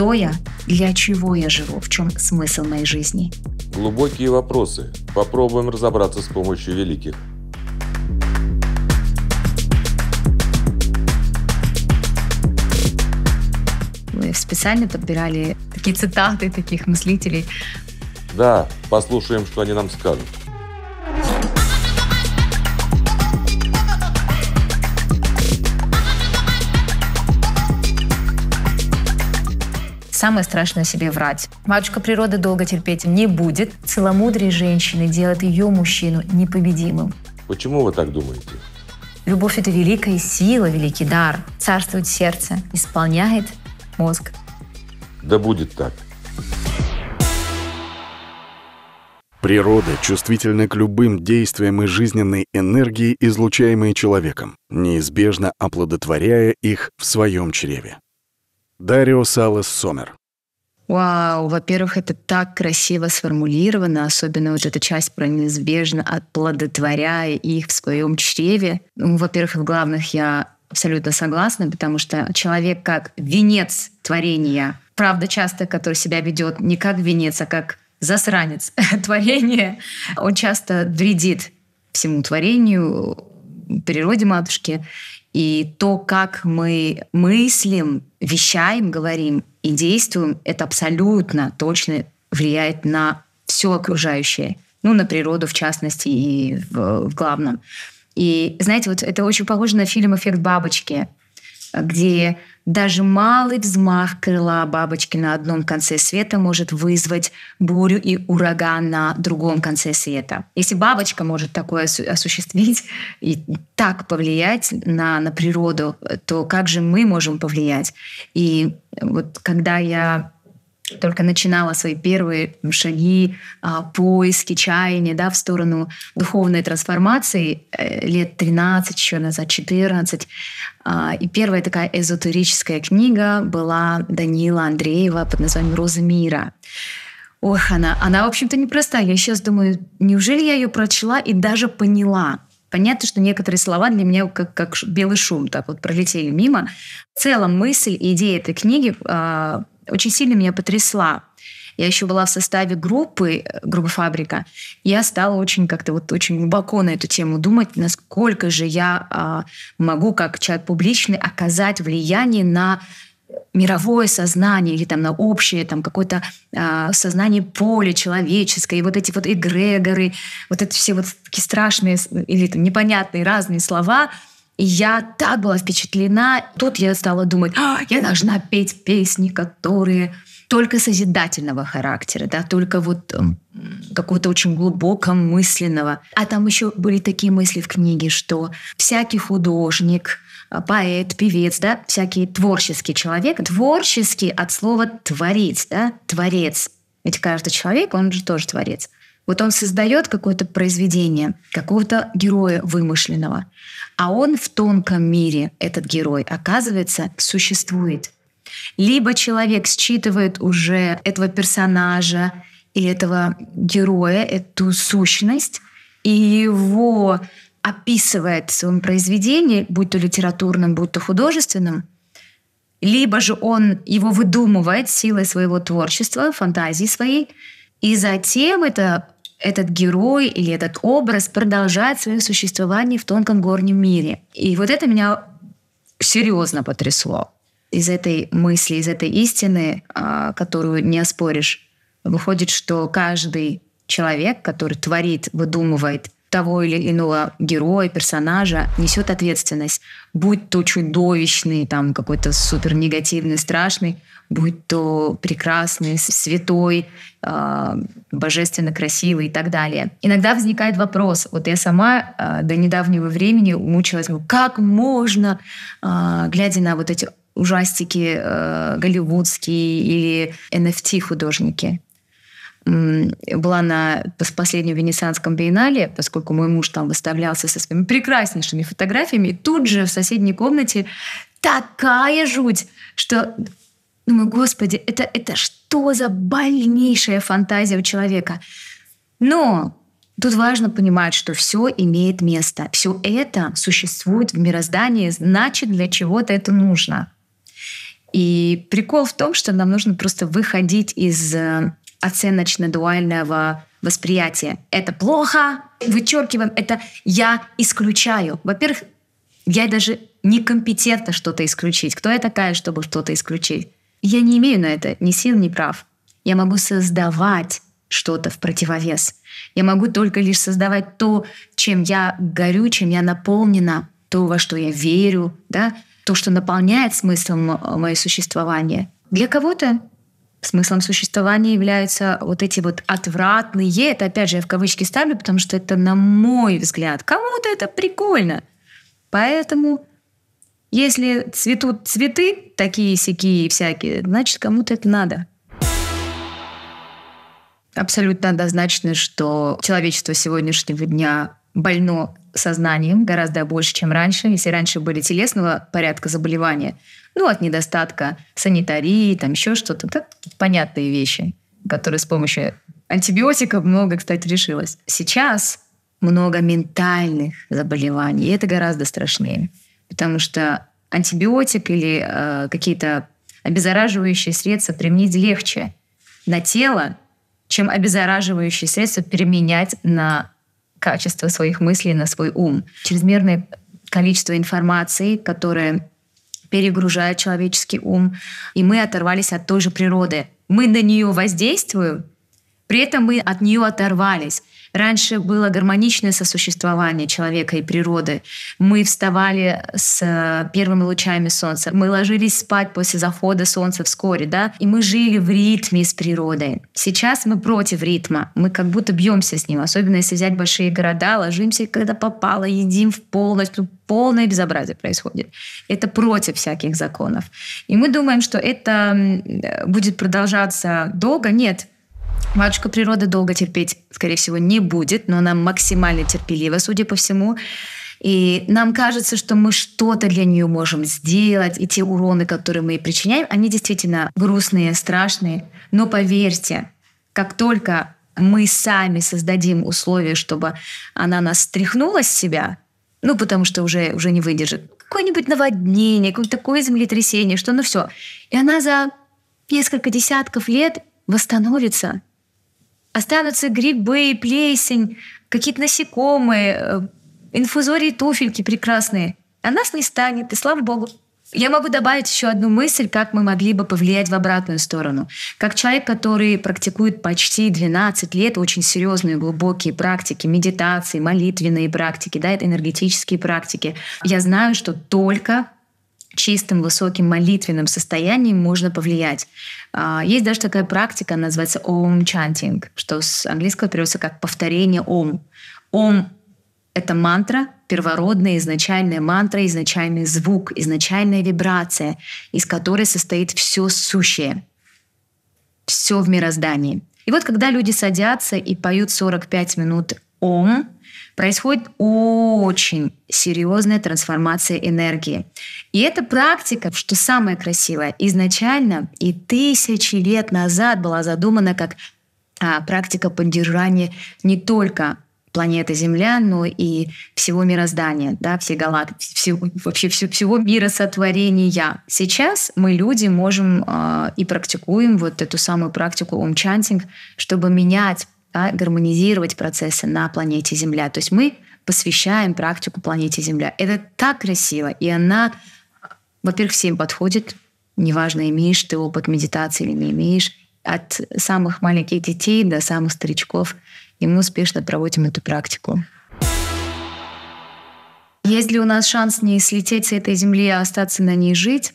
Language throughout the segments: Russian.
Кто я? Для чего я живу? В чем смысл моей жизни? Глубокие вопросы. Попробуем разобраться с помощью великих. Мы специально подбирали такие цитаты таких мыслителей. Да, послушаем, что они нам скажут. Самое страшное себе врать. Мачка природы долго терпеть не будет. Целомудрие женщины делает ее мужчину непобедимым. Почему вы так думаете? Любовь – это великая сила, великий дар. Царствует сердце, исполняет мозг. Да будет так. Природа чувствительна к любым действиям и жизненной энергии, излучаемой человеком, неизбежно оплодотворяя их в своем чреве. Дарио Салес Сомер Вау, во-первых, это так красиво сформулировано, особенно вот эта часть про неизбежно оплодотворяя их в своем чреве. Ну, во-первых, в главных я абсолютно согласна, потому что человек как венец творения, правда, часто, который себя ведет не как венец, а как засранец творения, он часто вредит всему творению, природе матушки. И то, как мы мыслим, вещаем, говорим и действуем, это абсолютно точно влияет на все окружающее. Ну, на природу в частности и в, в главном. И знаете, вот это очень похоже на фильм «Эффект бабочки», где даже малый взмах крыла бабочки на одном конце света может вызвать бурю и ураган на другом конце света. Если бабочка может такое осуществить и так повлиять на, на природу, то как же мы можем повлиять? И вот когда я только начинала свои первые шаги, а, поиски, чаяния да, в сторону духовной трансформации э, лет 13, еще назад 14. А, и первая такая эзотерическая книга была Данила Андреева под названием «Роза мира». Ох, она, она, в общем-то, непростая. Я сейчас думаю, неужели я ее прочла и даже поняла? Понятно, что некоторые слова для меня как, как белый шум, так вот пролетели мимо. В целом мысль и идея этой книги а, очень сильно меня потрясла. Я еще была в составе группы, э, группы «Фабрика». Я стала очень как-то вот очень глубоко на эту тему думать, насколько же я а, могу, как человек публичный, оказать влияние на э, мировое сознание или там на общее там какое-то э, сознание поля человеческое и вот эти вот эгрегоры вот эти все вот такие страшные или там непонятные разные слова я так была впечатлена. Тут я стала думать, а, я должна петь песни, которые только созидательного характера, да, только вот э, какого-то очень глубокого мысленного. А там еще были такие мысли в книге, что всякий художник, э, поэт, певец, да, всякий творческий человек, творческий от слова творить, да, творец. Ведь каждый человек, он же тоже творец. Вот он создает какое-то произведение какого-то героя вымышленного, а он в тонком мире, этот герой, оказывается, существует. Либо человек считывает уже этого персонажа или этого героя, эту сущность, и его описывает в своем произведении, будь то литературным, будь то художественным, либо же он его выдумывает силой своего творчества, фантазии своей, и затем это этот герой или этот образ продолжает свое существование в тонком горнем мире. И вот это меня серьезно потрясло. Из этой мысли, из этой истины, а, которую не оспоришь, выходит, что каждый человек, который творит, выдумывает того или иного героя, персонажа, несет ответственность. Будь то чудовищный, там какой-то супер негативный, страшный, будь то прекрасный, святой, а, божественно красивый и так далее. Иногда возникает вопрос, вот я сама а, до недавнего времени мучилась, как можно, а, глядя на вот эти ужастики голливудские или NFT-художники, была на последнем Венецианском биеннале, поскольку мой муж там выставлялся со своими прекраснейшими фотографиями, и тут же в соседней комнате такая жуть, что Думаю, ну, господи, это, это что за больнейшая фантазия у человека? Но Тут важно понимать, что все имеет место. Все это существует в мироздании, значит, для чего-то это нужно. И прикол в том, что нам нужно просто выходить из э, оценочно-дуального восприятия. Это плохо, вычеркиваем, это я исключаю. Во-первых, я даже некомпетентна что-то исключить. Кто я такая, чтобы что-то исключить? Я не имею на это ни сил, ни прав. Я могу создавать что-то в противовес. Я могу только лишь создавать то, чем я горю, чем я наполнена, то, во что я верю, да, то, что наполняет смыслом мое существование. Для кого-то смыслом существования являются вот эти вот отвратные, это опять же я в кавычки ставлю, потому что это на мой взгляд. Кому-то это прикольно. Поэтому если цветут цветы, такие сякие всякие, значит, кому-то это надо. Абсолютно однозначно, что человечество сегодняшнего дня больно сознанием гораздо больше, чем раньше. Если раньше были телесного порядка заболевания, ну, от недостатка санитарии, там еще что-то, это понятные вещи, которые с помощью антибиотиков много, кстати, решилось. Сейчас много ментальных заболеваний, и это гораздо страшнее потому что антибиотик или э, какие-то обеззараживающие средства применить легче на тело, чем обеззараживающие средства применять на качество своих мыслей, на свой ум. Чрезмерное количество информации, которое перегружает человеческий ум, и мы оторвались от той же природы. Мы на нее воздействуем, при этом мы от нее оторвались. Раньше было гармоничное сосуществование человека и природы. Мы вставали с э, первыми лучами солнца, мы ложились спать после захода солнца вскоре, да, и мы жили в ритме с природой. Сейчас мы против ритма, мы как будто бьемся с ним, особенно если взять большие города, ложимся, когда попало, едим в полночь, ну, полное безобразие происходит. Это против всяких законов. И мы думаем, что это э, будет продолжаться долго. Нет, Матушка природа долго терпеть, скорее всего, не будет, но она максимально терпелива, судя по всему. И нам кажется, что мы что-то для нее можем сделать, и те уроны, которые мы ей причиняем, они действительно грустные, страшные. Но поверьте, как только мы сами создадим условия, чтобы она нас стряхнула с себя, ну, потому что уже, уже не выдержит, какое-нибудь наводнение, какое-то такое землетрясение, что ну все. И она за несколько десятков лет восстановится, Останутся грибы, плесень, какие-то насекомые, э, инфузории туфельки прекрасные. А нас не станет, и слава богу. Я могу добавить еще одну мысль, как мы могли бы повлиять в обратную сторону. Как человек, который практикует почти 12 лет очень серьезные глубокие практики, медитации, молитвенные практики, да, это энергетические практики, я знаю, что только чистым, высоким молитвенным состоянием можно повлиять. А, есть даже такая практика, называется ом чантинг, что с английского переводится как повторение ом. Ом — это мантра, первородная изначальная мантра, изначальный звук, изначальная вибрация, из которой состоит все сущее, все в мироздании. И вот когда люди садятся и поют 45 минут ОМ происходит очень серьезная трансформация энергии. И эта практика, что самое красивое, изначально и тысячи лет назад была задумана как а, практика поддержания не только планеты Земля, но и всего мироздания, да, всей галактики, всего, вообще все, всего мира сотворения. Сейчас мы, люди, можем э, и практикуем вот эту самую практику Чантинг, чтобы менять да, гармонизировать процессы на планете Земля. То есть мы посвящаем практику планете Земля. Это так красиво, и она, во-первых, всем подходит, неважно, имеешь ты опыт медитации или не имеешь, от самых маленьких детей до самых старичков, и мы успешно проводим эту практику. Есть ли у нас шанс не слететь с этой земли, а остаться на ней жить?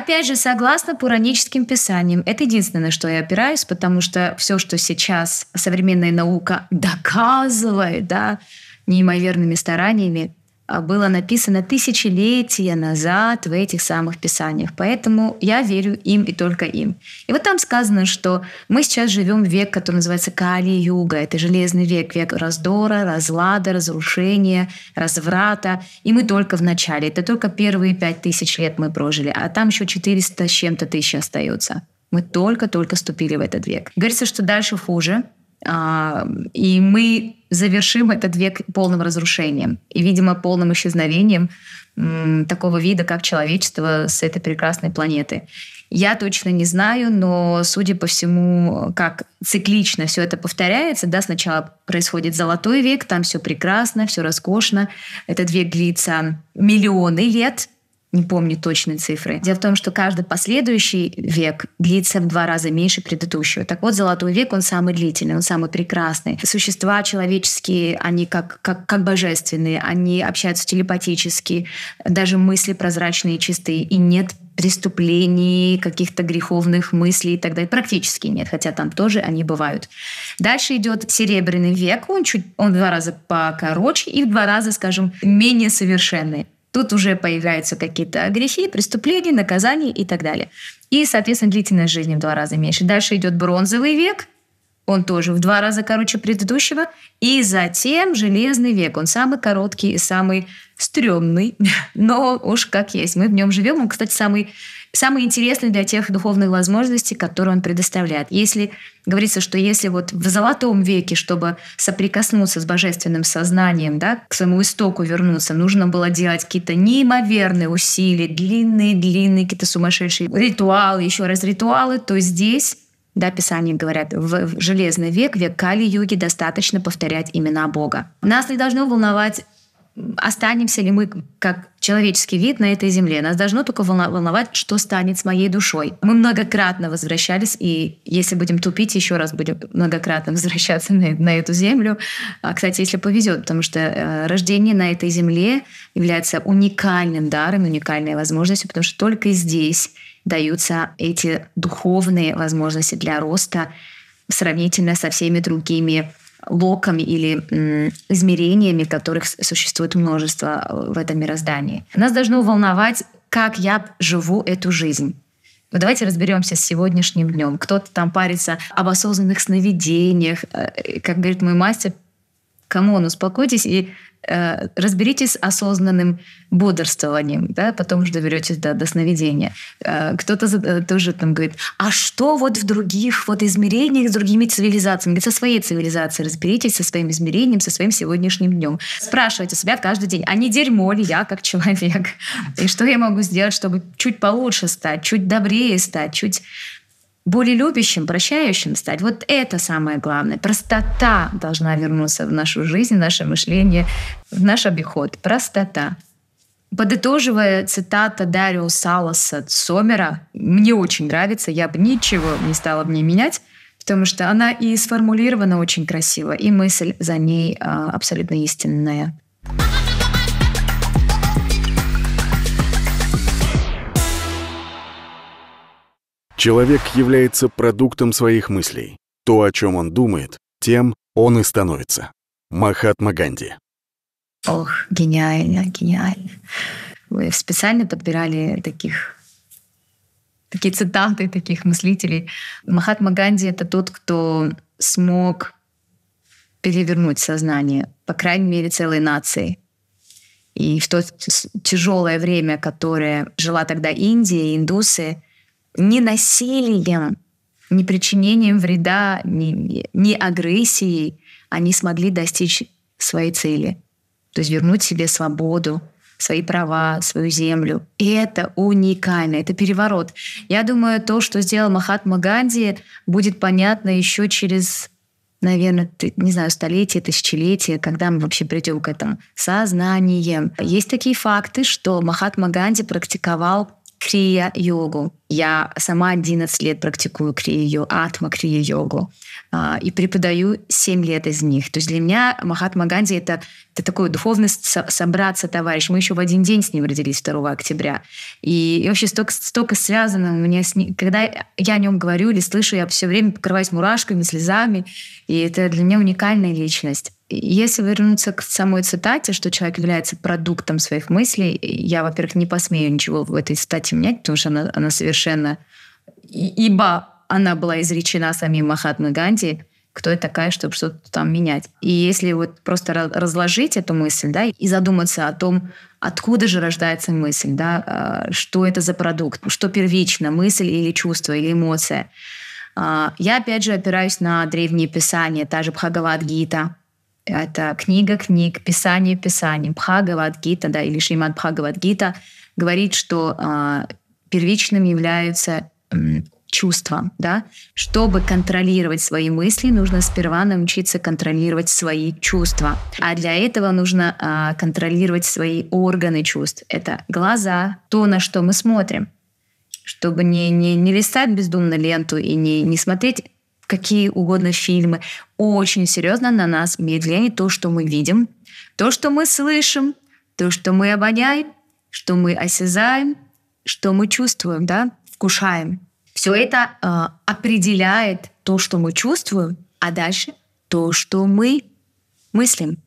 Опять же, согласно пураническим писаниям, это единственное, на что я опираюсь, потому что все, что сейчас современная наука доказывает, да, неимоверными стараниями, а, было написано тысячелетия назад в этих самых писаниях. Поэтому я верю им и только им. И вот там сказано, что мы сейчас живем в век, который называется Кали-юга. Это железный век, век раздора, разлада, разрушения, разврата. И мы только в начале. Это только первые пять тысяч лет мы прожили. А там еще 400 с чем-то тысяч остается. Мы только-только вступили в этот век. Говорится, что дальше хуже. А, и мы завершим этот век полным разрушением и, видимо, полным исчезновением такого вида, как человечество с этой прекрасной планеты. Я точно не знаю, но, судя по всему, как циклично все это повторяется, да, сначала происходит золотой век, там все прекрасно, все роскошно, этот век длится миллионы лет, не помню точные цифры. Дело в том, что каждый последующий век длится в два раза меньше предыдущего. Так вот, золотой век, он самый длительный, он самый прекрасный. Существа человеческие, они как, как, как божественные, они общаются телепатически, даже мысли прозрачные и чистые, и нет преступлений, каких-то греховных мыслей и так далее. Практически нет, хотя там тоже они бывают. Дальше идет серебряный век, он чуть, он в два раза покороче и в два раза, скажем, менее совершенный. Тут уже появляются какие-то грехи, преступления, наказания и так далее. И, соответственно, длительность жизни в два раза меньше. Дальше идет бронзовый век, он тоже в два раза короче предыдущего. И затем железный век. Он самый короткий и самый стрёмный, но уж как есть. Мы в нем живем. Он, кстати, самый самые интересные для тех духовных возможностей, которые он предоставляет. Если говорится, что если вот в золотом веке, чтобы соприкоснуться с божественным сознанием, да, к своему истоку вернуться, нужно было делать какие-то неимоверные усилия, длинные-длинные какие-то сумасшедшие ритуалы, еще раз ритуалы, то здесь да, Писание говорят, в железный век, век Кали-юги достаточно повторять имена Бога. Нас не должно волновать останемся ли мы как человеческий вид на этой земле. Нас должно только волновать, что станет с моей душой. Мы многократно возвращались, и если будем тупить, еще раз будем многократно возвращаться на, на эту землю. А, кстати, если повезет, потому что э, рождение на этой земле является уникальным даром, уникальной возможностью, потому что только здесь даются эти духовные возможности для роста сравнительно со всеми другими локами или измерениями, которых существует множество э, в этом мироздании. Нас должно волновать, как я живу эту жизнь. Давайте разберемся с сегодняшним днем. Кто-то там парится об осознанных сновидениях. Э, как говорит мой мастер, кому он успокойтесь и Э, разберитесь с осознанным бодрствованием, да, потом уже доберетесь до, до сновидения. Э, кто-то э, тоже там говорит, а что вот в других вот измерениях с другими цивилизациями? Говорит, со своей цивилизацией разберитесь, со своим измерением, со своим сегодняшним днем. Спрашивайте себя каждый день, а не дерьмо ли я как человек? И что я могу сделать, чтобы чуть получше стать, чуть добрее стать, чуть более любящим, прощающим стать. Вот это самое главное. Простота должна вернуться в нашу жизнь, в наше мышление, в наш обиход. Простота. Подытоживая цитата Дарио Саласа Сомера, мне очень нравится, я бы ничего не стала бы не менять, потому что она и сформулирована очень красиво, и мысль за ней а, абсолютно истинная. Человек является продуктом своих мыслей. То, о чем он думает, тем он и становится. Махатма Ганди. Ох, гениально, гениально. Вы специально подбирали таких такие цитаты таких мыслителей. Махатма Ганди — это тот, кто смог перевернуть сознание, по крайней мере, целой нации. И в то тяжелое время, которое жила тогда Индия, индусы, не насилием, не причинением вреда, не, не агрессией они смогли достичь своей цели. То есть вернуть себе свободу, свои права, свою землю. И это уникально, это переворот. Я думаю, то, что сделал Махатма Ганди, будет понятно еще через, наверное, не знаю, столетие, тысячелетие, когда мы вообще придем к этому. Сознание. Есть такие факты, что Махатма Ганди практиковал крия-йогу. Я сама 11 лет практикую крию, атма крию йогу а, и преподаю 7 лет из них. То есть для меня Махатма Ганди это, это такой духовность со- собраться товарищ. Мы еще в один день с ним родились 2 октября. И, и вообще столько, столько связано у меня с ним. Когда я о нем говорю или слышу, я все время покрываюсь мурашками, слезами. И это для меня уникальная личность если вернуться к самой цитате, что человек является продуктом своих мыслей, я, во-первых, не посмею ничего в этой цитате менять, потому что она, она совершенно совершенно, ибо она была изречена самим Махатмой Ганди, кто я такая, чтобы что-то там менять. И если вот просто разложить эту мысль, да, и задуматься о том, откуда же рождается мысль, да, а, что это за продукт, что первично, мысль или чувство, или эмоция. А, я, опять же, опираюсь на древние писания, та же Бхагавадгита, это книга книг, писание писаний. Бхагавадгита, да, или Шримад Бхагавадгита говорит, что а, первичным являются эм, чувства, да. Чтобы контролировать свои мысли, нужно сперва научиться контролировать свои чувства. А для этого нужно а, контролировать свои органы чувств. Это глаза, то, на что мы смотрим. Чтобы не, не, не листать бездумно ленту и не, не смотреть какие угодно фильмы. Очень серьезно на нас медленно то, что мы видим, то, что мы слышим, то, что мы обоняем, что мы осязаем – что мы чувствуем, да, вкушаем. Все это э, определяет то, что мы чувствуем, а дальше то, что мы мыслим.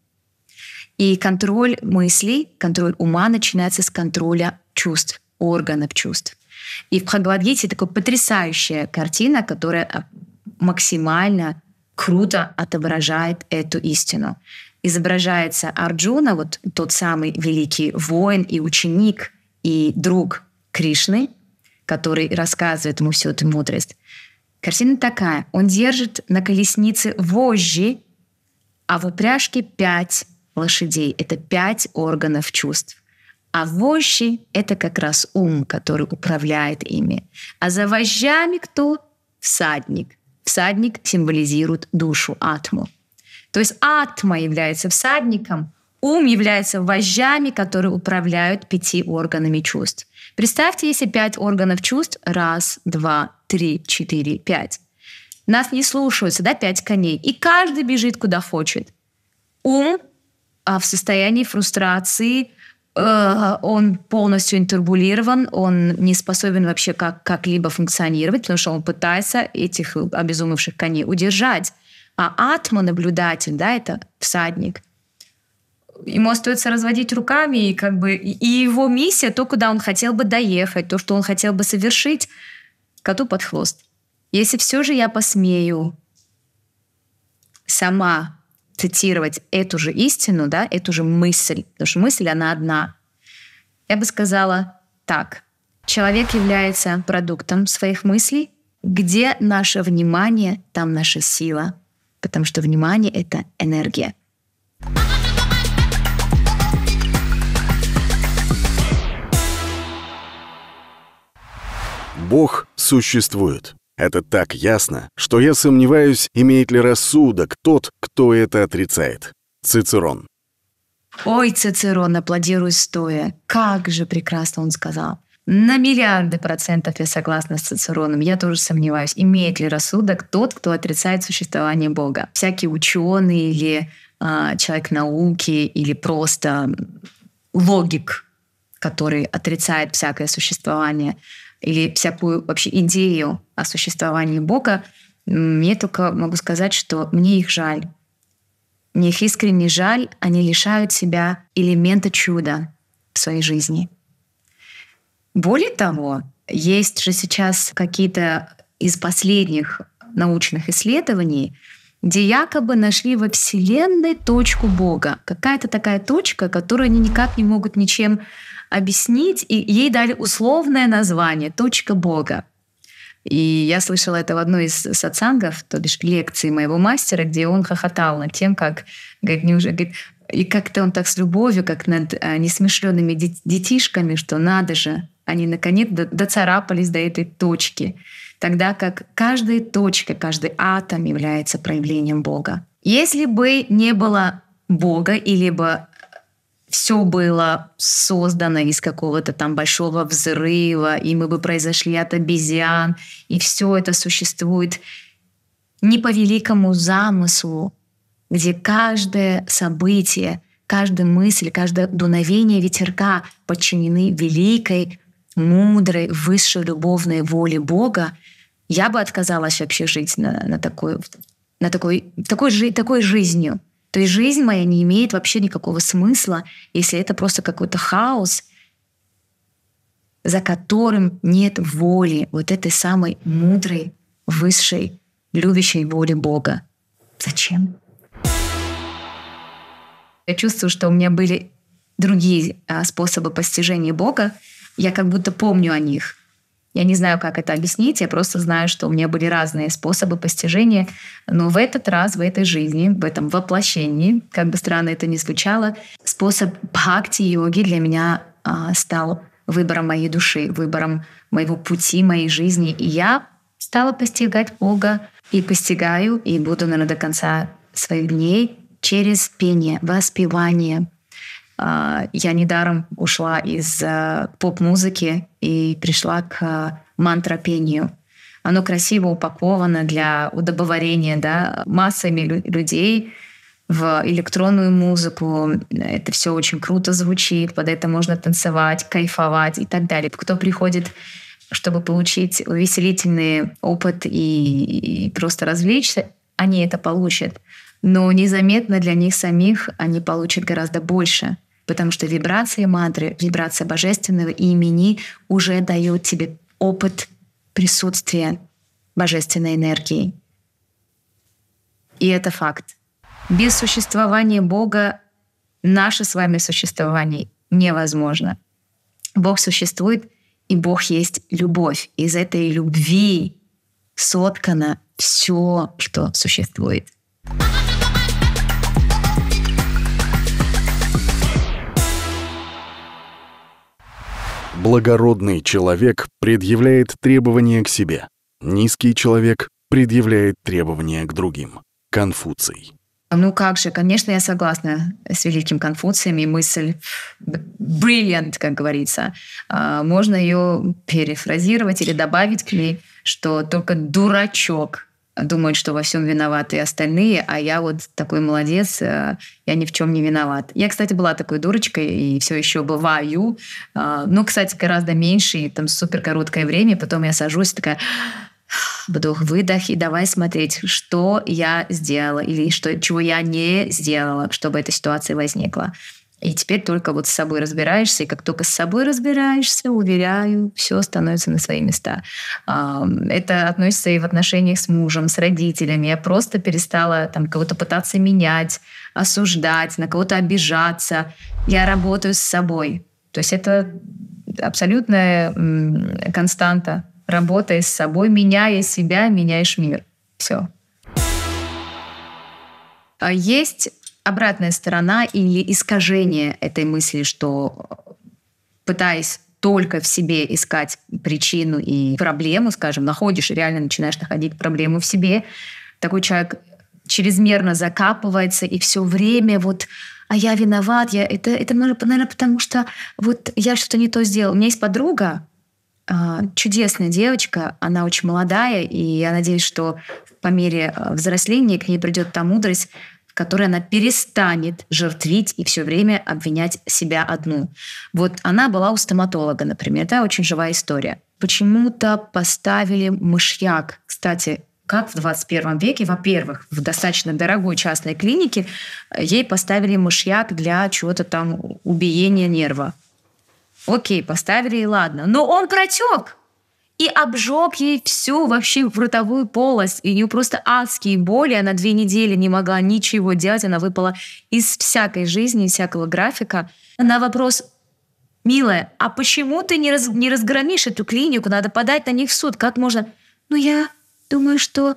И контроль мыслей, контроль ума начинается с контроля чувств, органов чувств. И в Бхагавадгите такая потрясающая картина, которая э, максимально круто отображает эту истину. Изображается Арджуна, вот тот самый великий воин и ученик, и друг Кришны, который рассказывает ему всю эту мудрость. Картина такая. Он держит на колеснице вожжи, а в упряжке пять лошадей. Это пять органов чувств. А вожжи – это как раз ум, который управляет ими. А за вожжами кто? Всадник. Всадник символизирует душу, атму. То есть атма является всадником, Ум является вожжами, которые управляют пяти органами чувств. Представьте, если пять органов чувств – раз, два, три, четыре, пять. Нас не слушаются, да, пять коней. И каждый бежит куда хочет. Ум а в состоянии фрустрации, э, он полностью интербулирован, он не способен вообще как, как-либо функционировать, потому что он пытается этих э, обезумевших коней удержать. А атма, наблюдатель, да, это всадник, ему остается разводить руками, и как бы и его миссия, то, куда он хотел бы доехать, то, что он хотел бы совершить, коту под хвост. Если все же я посмею сама цитировать эту же истину, да, эту же мысль, потому что мысль, она одна, я бы сказала так. Человек является продуктом своих мыслей. Где наше внимание, там наша сила. Потому что внимание — это энергия. Энергия. Бог существует. Это так ясно, что я сомневаюсь, имеет ли рассудок тот, кто это отрицает. Цицерон. Ой, Цицерон, аплодирую стоя. Как же прекрасно он сказал. На миллиарды процентов я согласна с Цицероном. Я тоже сомневаюсь, имеет ли рассудок тот, кто отрицает существование Бога. Всякие ученые или э, человек науки, или просто логик, который отрицает всякое существование или всякую вообще идею о существовании Бога, мне только могу сказать, что мне их жаль. Мне их искренне жаль, они лишают себя элемента чуда в своей жизни. Более того, есть же сейчас какие-то из последних научных исследований, где якобы нашли во Вселенной точку Бога. Какая-то такая точка, которую они никак не могут ничем объяснить, и ей дали условное название «Точка Бога». И я слышала это в одной из сатсангов, то бишь лекции моего мастера, где он хохотал над тем, как, говорит, не уже говорит, и как-то он так с любовью, как над а, несмышленными детишками, что надо же, они наконец доцарапались до этой точки. Тогда как каждая точка, каждый атом является проявлением Бога. Если бы не было Бога или бы все было создано из какого-то там большого взрыва, и мы бы произошли от обезьян, и все это существует не по великому замыслу, где каждое событие, каждая мысль, каждое дуновение ветерка подчинены великой, мудрой, высшей любовной воле Бога, я бы отказалась вообще жить на, на такой, на такой, такой, такой жизнью. То есть жизнь моя не имеет вообще никакого смысла, если это просто какой-то хаос, за которым нет воли, вот этой самой мудрой, высшей, любящей воли Бога. Зачем? Я чувствую, что у меня были другие а, способы постижения Бога. Я как будто помню о них. Я не знаю, как это объяснить, я просто знаю, что у меня были разные способы постижения, но в этот раз, в этой жизни, в этом воплощении, как бы странно это ни звучало, способ бхакти-йоги для меня а, стал выбором моей души, выбором моего пути, моей жизни. И я стала постигать Бога и постигаю, и буду, наверное, до конца своих дней через пение, воспевание, а, я недаром ушла из э, поп-музыки и пришла к э, мантропению. Оно красиво упаковано для удобоварения да, массами людей в электронную музыку. Это все очень круто звучит, под это можно танцевать, кайфовать и так далее. Кто приходит чтобы получить увеселительный опыт и, и просто развлечься, они это получат. Но незаметно для них самих они получат гораздо больше потому что вибрации мантры, вибрация божественного имени уже дают тебе опыт присутствия божественной энергии. И это факт. Без существования Бога наше с вами существование невозможно. Бог существует, и Бог есть любовь. Из этой любви соткано все, что существует. Благородный человек предъявляет требования к себе. Низкий человек предъявляет требования к другим. Конфуций. Ну как же, конечно, я согласна с великим Конфуцием, и мысль brilliant, как говорится. А, можно ее перефразировать или добавить к ней, что только дурачок думают, что во всем виноваты остальные, а я вот такой молодец, э, я ни в чем не виноват. Я, кстати, была такой дурочкой и все еще бываю. А, ну, кстати, гораздо меньше, и там супер короткое время, потом я сажусь такая вдох-выдох, и давай смотреть, что я сделала или что, чего я не сделала, чтобы эта ситуация возникла. И теперь только вот с собой разбираешься, и как только с собой разбираешься, уверяю, все становится на свои места. Это относится и в отношениях с мужем, с родителями. Я просто перестала там кого-то пытаться менять, осуждать, на кого-то обижаться. Я работаю с собой. То есть это абсолютная константа. Работая с собой, меняя себя, меняешь мир. Все. А есть обратная сторона или искажение этой мысли, что пытаясь только в себе искать причину и проблему, скажем, находишь реально начинаешь находить проблему в себе, такой человек чрезмерно закапывается и все время вот а я виноват, я это, это ну, наверное, потому что вот я что-то не то сделал. У меня есть подруга, а, чудесная девочка, она очень молодая, и я надеюсь, что по мере а, взросления к ней придет та мудрость, в которой она перестанет жертвить и все время обвинять себя одну. Вот она была у стоматолога, например, да, очень живая история. Почему-то поставили мышьяк. Кстати, как в 21 веке, во-первых, в достаточно дорогой частной клинике э, ей поставили мышьяк для чего-то там убиения нерва. Окей, поставили и ладно. Но он протек и обжег ей всю вообще в ротовую полость. И нее просто адские боли. Она две недели не могла ничего делать. Она выпала из всякой жизни, из всякого графика. На вопрос, милая, а почему ты не, раз, не разгромишь эту клинику? Надо подать на них в суд. Как можно? Ну, я думаю, что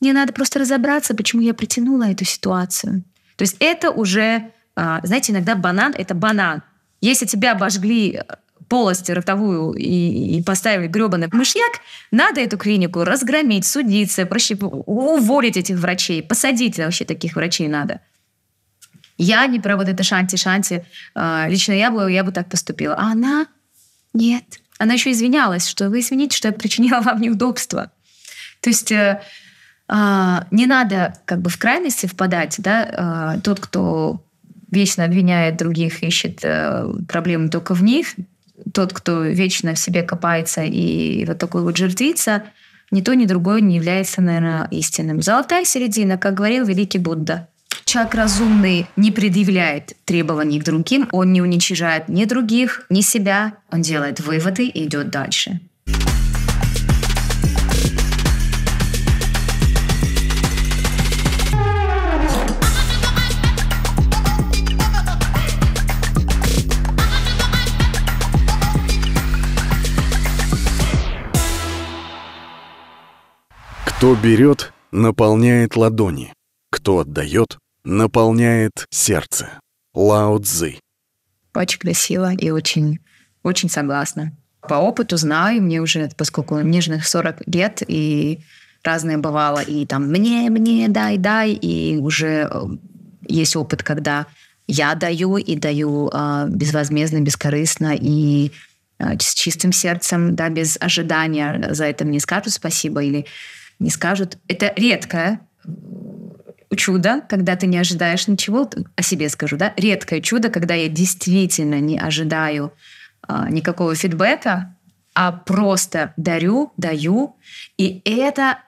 мне надо просто разобраться, почему я притянула эту ситуацию. То есть это уже, а, знаете, иногда банан — это банан. Если тебя обожгли э, полость ротовую и, и поставили гребаный мышьяк, надо эту клинику разгромить, судиться, проще, уволить этих врачей, посадить вообще таких врачей надо. Я не про вот это шанти-шанти. А, лично я бы, я бы так поступила. А она? Нет. Она еще извинялась, что вы извините, что я причинила вам неудобства. То есть э, э, не надо как бы в крайности впадать, да, э, тот, кто вечно обвиняет других, ищет э, проблемы только в них, тот, кто вечно в себе копается и вот такой вот жердится, ни то, ни другое не является, наверное, истинным. Золотая середина, как говорил великий Будда. Человек разумный не предъявляет требований к другим, он не уничижает ни других, ни себя, он делает выводы и идет дальше. Кто берет, наполняет ладони. Кто отдает, наполняет сердце. Лао Цзы. Очень красиво и очень, очень согласна. По опыту знаю, мне уже, поскольку мне же 40 лет, и разное бывало, и там «мне, мне, дай, дай», и уже э, есть опыт, когда я даю и даю э, безвозмездно, бескорыстно и э, с чистым сердцем, да, без ожидания за это мне скажут спасибо или не скажут. Это редкое э, чудо, когда ты не ожидаешь ничего, о себе скажу, да, редкое чудо, когда я действительно не ожидаю э, никакого фидбэка, а просто дарю, даю, и это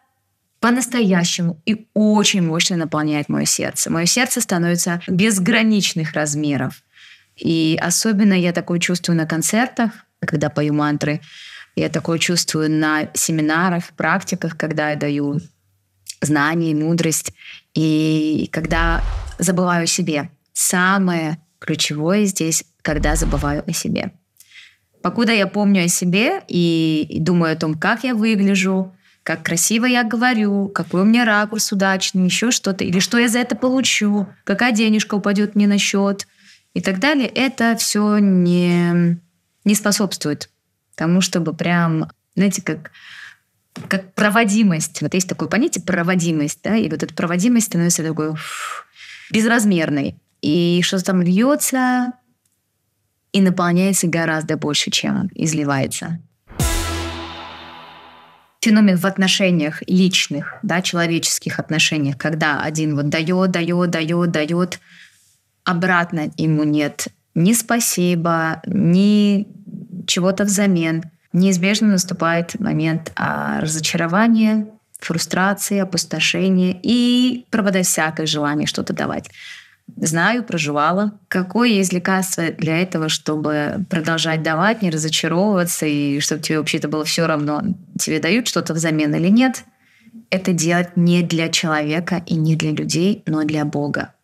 по-настоящему и очень мощно наполняет мое сердце. Мое сердце становится безграничных размеров. И особенно я такое чувствую на концертах, когда пою мантры, я такое чувствую на семинарах, практиках, когда я даю знания, мудрость. И когда забываю о себе. Самое ключевое здесь, когда забываю о себе. Покуда я помню о себе и, думаю о том, как я выгляжу, как красиво я говорю, какой у меня ракурс удачный, еще что-то, или что я за это получу, какая денежка упадет мне на счет и так далее, это все не, не способствует тому, чтобы прям, знаете, как как проводимость. Вот есть такое понятие проводимость, да, и вот эта проводимость становится такой безразмерной. И что там льется и наполняется гораздо больше, чем изливается. Феномен в отношениях личных, да, человеческих отношениях, когда один вот дает, дает, дает, дает, обратно ему нет ни спасибо, ни чего-то взамен. Неизбежно наступает момент а, разочарования, фрустрации, опустошения и пропадая всякое желание что-то давать. Знаю, проживала. Какое есть лекарство для этого, чтобы продолжать давать, не разочаровываться, и чтобы тебе вообще-то было все равно, тебе дают что-то взамен или нет? Это делать не для человека и не для людей, но для Бога.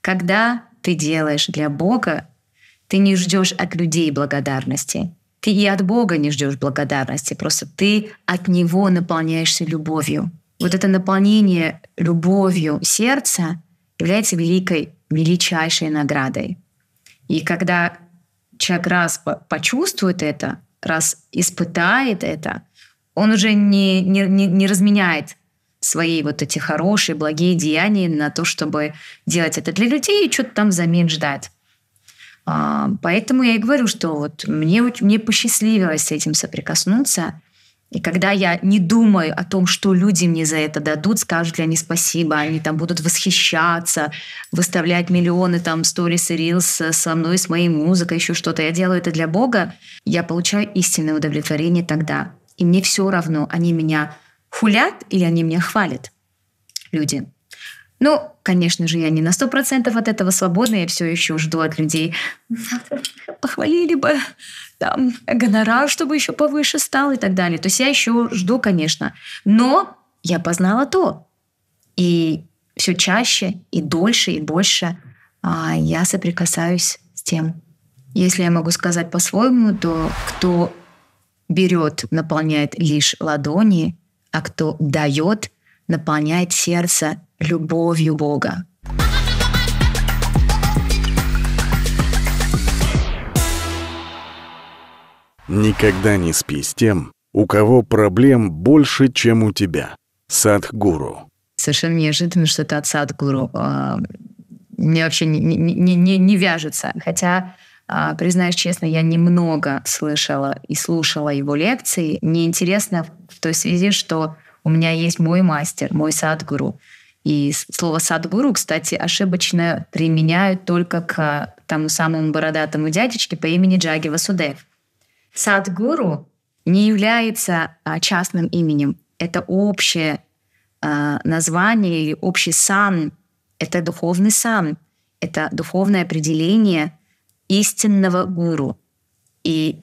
Когда ты делаешь для Бога, ты не ждешь от людей благодарности. Ты и от Бога не ждешь благодарности. Просто ты от Него наполняешься любовью. Вот это наполнение любовью сердца является великой, величайшей наградой. И когда человек раз почувствует это, раз испытает это, он уже не, не, не, не разменяет свои вот эти хорошие, благие деяния на то, чтобы делать это для людей и что-то там взамен ждать. А, поэтому я и говорю, что вот мне, мне посчастливилось с этим соприкоснуться. И когда я не думаю о том, что люди мне за это дадут, скажут ли они спасибо, они там будут восхищаться, выставлять миллионы там сторис и рилс со мной, с моей музыкой, еще что-то. Я делаю это для Бога. Я получаю истинное удовлетворение тогда. И мне все равно, они меня хулят или они меня хвалят, люди. Ну, конечно же, я не на сто процентов от этого свободна, я все еще жду от людей. Похвалили бы там гонорар, чтобы еще повыше стал и так далее. То есть я еще жду, конечно. Но я познала то. И все чаще и дольше и больше а, я соприкасаюсь с тем. Если я могу сказать по-своему, то кто берет, наполняет лишь ладони, а кто дает, наполняет сердце любовью Бога. Никогда не спи с тем, у кого проблем больше, чем у тебя. Садхгуру. Совершенно неожиданно, что это от Садхгуру. А, мне вообще не, не, не, не вяжется. Хотя а, Признаюсь честно, я немного слышала и слушала его лекции. Мне интересно в той связи, что у меня есть мой мастер, мой Садхгуру. И слово садгуру, кстати, ошибочно применяют только к а, тому самому бородатому дядечке по имени Джаги Васудев. Садгуру не является а, частным именем. Это общее а, название или общий сан. Это духовный сан. Это духовное определение истинного гуру. И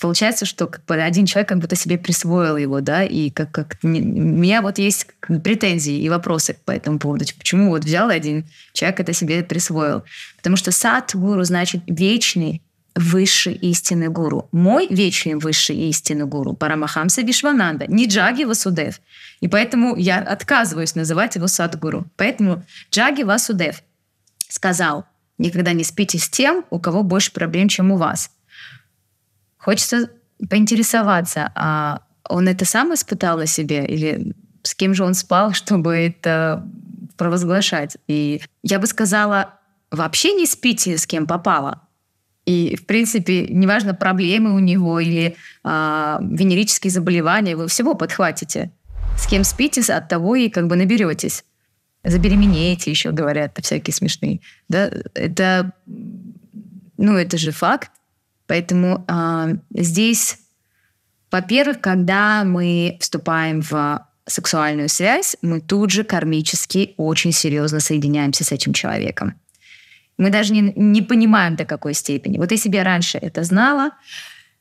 получается, что как бы один человек как будто себе присвоил его, да, и как, как не, у меня вот есть претензии и вопросы по этому поводу, типа, почему вот взял один человек это себе присвоил. Потому что сад гуру значит вечный, высший истинный гуру. Мой вечный высший истинный гуру Парамахамса Вишвананда, не Джаги Васудев. И поэтому я отказываюсь называть его садгуру. Поэтому Джаги Васудев сказал, никогда не спите с тем, у кого больше проблем, чем у вас. Хочется поинтересоваться, а он это сам испытал на себе или с кем же он спал, чтобы это провозглашать? И я бы сказала, вообще не спите с кем попало. И, в принципе, неважно, проблемы у него или а, венерические заболевания, вы всего подхватите. С кем спите, от того и как бы наберетесь. Забеременеете еще, говорят, всякие смешные. Да? Это, ну, это же факт. Поэтому э, здесь, во-первых, когда мы вступаем в сексуальную связь, мы тут же кармически очень серьезно соединяемся с этим человеком. Мы даже не, не понимаем до какой степени. Вот если бы я раньше это знала,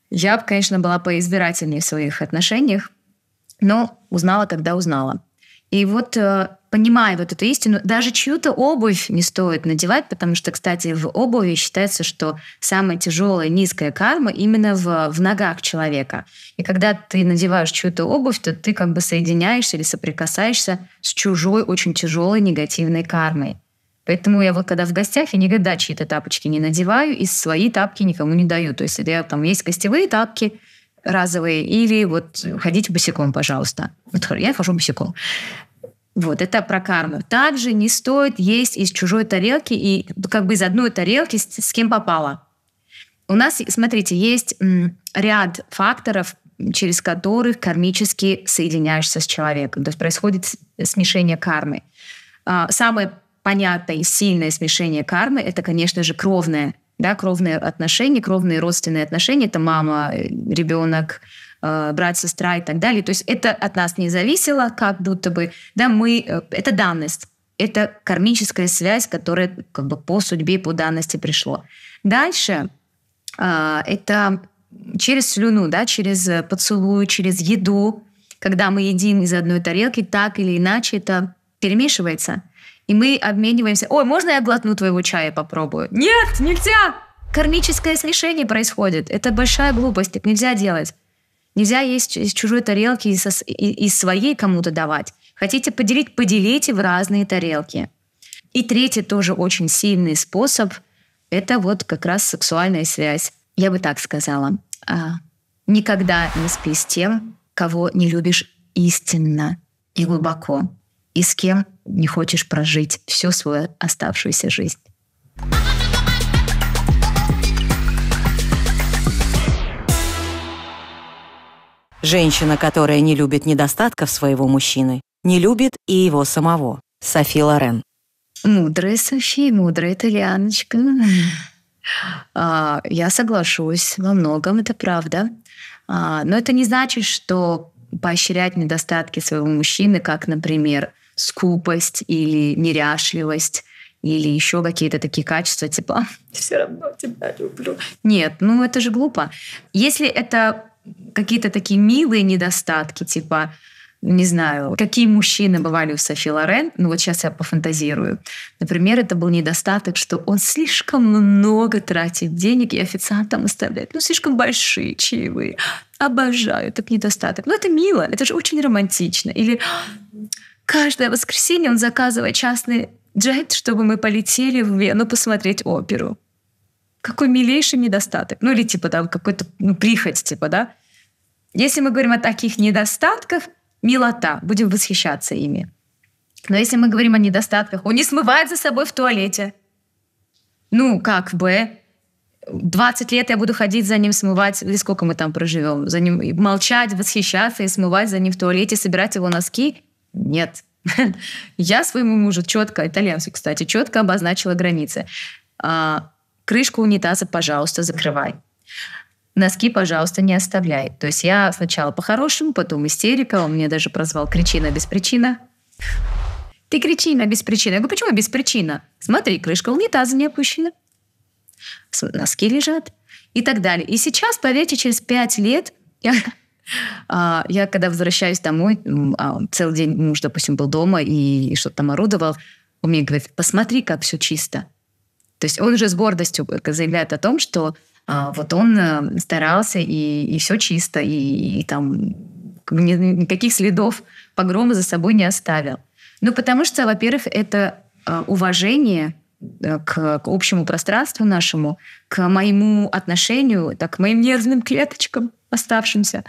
я бы, конечно, была поизбирательнее в своих отношениях, но узнала, когда узнала. И вот э, понимая вот эту истину, даже чью-то обувь не стоит надевать, потому что, кстати, в обуви считается, что самая тяжелая низкая карма именно в, в ногах человека. И когда ты надеваешь чью-то обувь, то ты как бы соединяешься или соприкасаешься с чужой, очень тяжелой негативной кармой. Поэтому я вот когда в гостях, я никогда чьи-то тапочки не надеваю и свои тапки никому не даю. То есть я, там есть гостевые тапки, разовые, или вот ходите босиком, пожалуйста. я хожу босиком. Вот, это про карму. Также не стоит есть из чужой тарелки и как бы из одной тарелки с, с кем попало. У нас, смотрите, есть м, ряд факторов, через которых кармически соединяешься с человеком. То есть происходит смешение кармы. А, самое понятное и сильное смешение кармы – это, конечно же, кровное, да, кровные отношения, кровные родственные отношения. Это мама, э, ребенок, Э, брат, сестра и так далее. То есть это от нас не зависело, как будто бы, да, мы, э, это данность, это кармическая связь, которая как бы по судьбе, по данности пришло. Дальше э, это через слюну, да, через поцелую через еду, когда мы едим из одной тарелки, так или иначе это перемешивается. И мы обмениваемся. Ой, можно я глотну твоего чая попробую? Нет, нельзя! Кармическое смешение происходит. Это большая глупость, так нельзя делать. Нельзя есть из чужой тарелки и, со, и, из своей кому-то давать. Хотите поделить, поделите в разные тарелки. И третий тоже очень сильный способ – это вот как раз сексуальная связь. Я бы так сказала. А, никогда не спи с тем, кого не любишь истинно и глубоко, и с кем не хочешь прожить всю свою оставшуюся жизнь. Женщина, которая не любит недостатков своего мужчины, не любит и его самого. Софи Лорен. Мудрая Софи, мудрая итальяночка. А, я соглашусь во многом, это правда. А, но это не значит, что поощрять недостатки своего мужчины, как, например, скупость или неряшливость, или еще какие-то такие качества, типа «А, «все равно тебя люблю». Нет, ну это же глупо. Если это какие-то такие милые недостатки, типа не знаю, какие мужчины бывали у Софи Лорен, ну вот сейчас я пофантазирую. Например, это был недостаток, что он слишком много тратит денег и официантам оставляет, ну слишком большие чаевые. Обожаю этот недостаток. Но ну, это мило, это же очень романтично. Или каждое воскресенье он заказывает частный джет, чтобы мы полетели в Вену посмотреть оперу какой милейший недостаток. Ну или типа там какой-то ну, прихоть, типа, да. Если мы говорим о таких недостатках, милота, будем восхищаться ими. Но если мы говорим о недостатках, он не смывает за собой в туалете. Ну, как бы, 20 лет я буду ходить за ним, смывать, или сколько мы там проживем, за ним молчать, восхищаться и смывать за ним в туалете, собирать его носки? Нет. Я своему мужу четко, итальянцу, кстати, четко обозначила границы. А, Крышку унитаза, пожалуйста, закрывай. Носки, пожалуйста, не оставляй. То есть я сначала по-хорошему, потом истерика. Он меня даже прозвал «Кричина без причина». Ты кричина, без причины. Я говорю, почему без причина? Смотри, крышка унитаза не опущена. Носки лежат. И так далее. И сейчас, поверьте, через пять лет я а, я когда возвращаюсь домой, а, целый день муж, допустим, был дома и что-то там орудовал, он мне говорит, посмотри, как все чисто. То есть он же с гордостью заявляет о том, что а, вот он э, старался, и, и все чисто, и, и там ни, никаких следов погрома за собой не оставил. Ну, потому что, во-первых, это э, уважение э, к, к общему пространству нашему, к моему отношению, так, к моим нервным клеточкам оставшимся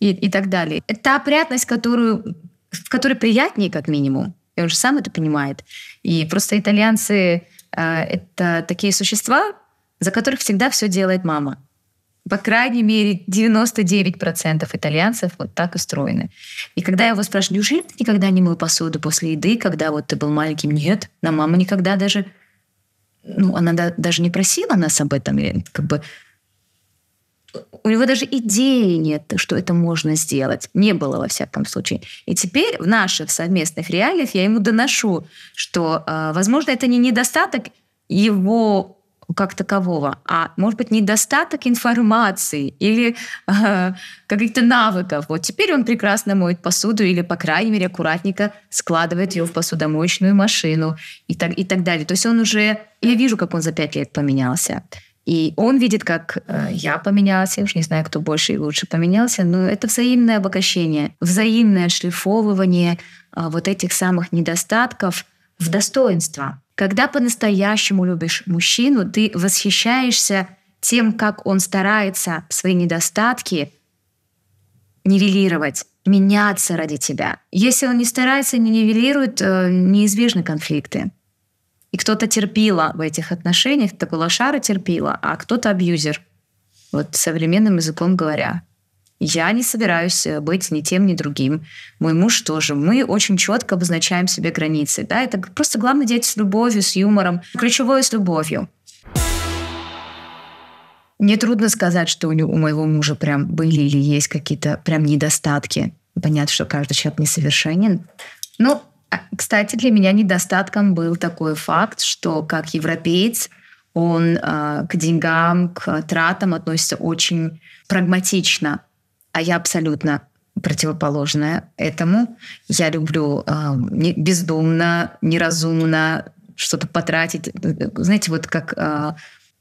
и, и так далее. Это опрятность, которую, в которой приятнее, как минимум. И он же сам это понимает. И просто итальянцы а, это такие существа, за которых всегда все делает мама. По крайней мере, 99% итальянцев вот так устроены. И когда я его спрашиваю, неужели ты никогда не мыл посуду после еды, когда вот ты был маленьким? Нет, на мама никогда даже... Ну, она даже не просила нас об этом. Как бы у него даже идеи нет, что это можно сделать. Не было, во всяком случае. И теперь в наших совместных реалиях я ему доношу, что, э, возможно, это не недостаток его как такового, а может быть недостаток информации или э, каких-то навыков. Вот теперь он прекрасно моет посуду или, по крайней мере, аккуратненько складывает ее в посудомоечную машину и так, и так далее. То есть он уже... Я вижу, как он за пять лет поменялся. И он видит, как э, я поменялся, я уж не знаю, кто больше и лучше поменялся, но это взаимное обогащение, взаимное шлифовывание а, вот этих самых недостатков в достоинство. Когда по-настоящему любишь мужчину, ты восхищаешься тем, как он старается свои недостатки нивелировать, меняться ради тебя. Если он не старается, не нивелирует, э, неизбежны конфликты. И кто-то терпила в этих отношениях, такой лошара терпила, а кто-то абьюзер, вот современным языком говоря. Я не собираюсь э, быть ни тем, ни другим. Мой муж тоже. Мы очень четко обозначаем себе границы. Да? Это просто главное дети с любовью, с юмором. Ключевое с любовью. Мне трудно сказать, что у, него, у моего мужа прям были или есть какие-то прям недостатки. Понятно, что каждый человек несовершенен. Но ну, кстати, для меня недостатком был такой факт, что как европеец он э, к деньгам, к тратам относится очень прагматично, а я абсолютно противоположная этому. Я люблю э, бездумно, неразумно что-то потратить. Знаете, вот как э,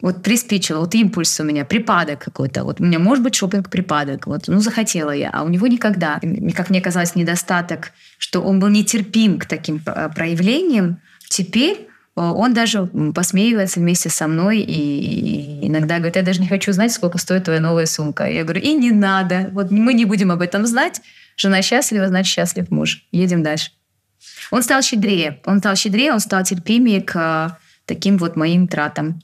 вот приспичило, вот импульс у меня, припадок какой-то. Вот у меня может быть шопинг припадок. Вот, ну, захотела я, а у него никогда. И, как мне казалось, недостаток, что он был нетерпим к таким э, проявлениям. Теперь э, он даже посмеивается вместе со мной и иногда говорит, я даже не хочу знать, сколько стоит твоя новая сумка. Я говорю, и не надо, вот мы не будем об этом знать. Жена счастлива, значит счастлив муж. Едем дальше. Он стал щедрее, он стал щедрее, он стал терпимее к э, таким вот моим тратам.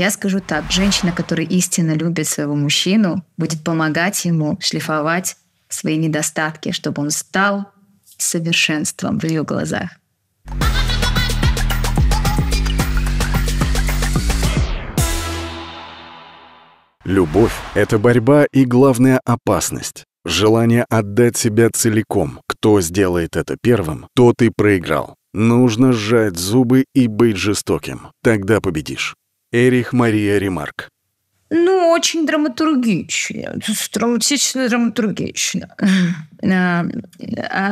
Я скажу так, женщина, которая истинно любит своего мужчину, будет помогать ему шлифовать свои недостатки, чтобы он стал совершенством в ее глазах. Любовь — это борьба и главная опасность. Желание отдать себя целиком. Кто сделает это первым, тот и проиграл. Нужно сжать зубы и быть жестоким. Тогда победишь. Эрих Мария Ремарк. Ну, очень драматургично. Травматично драматургично. Э,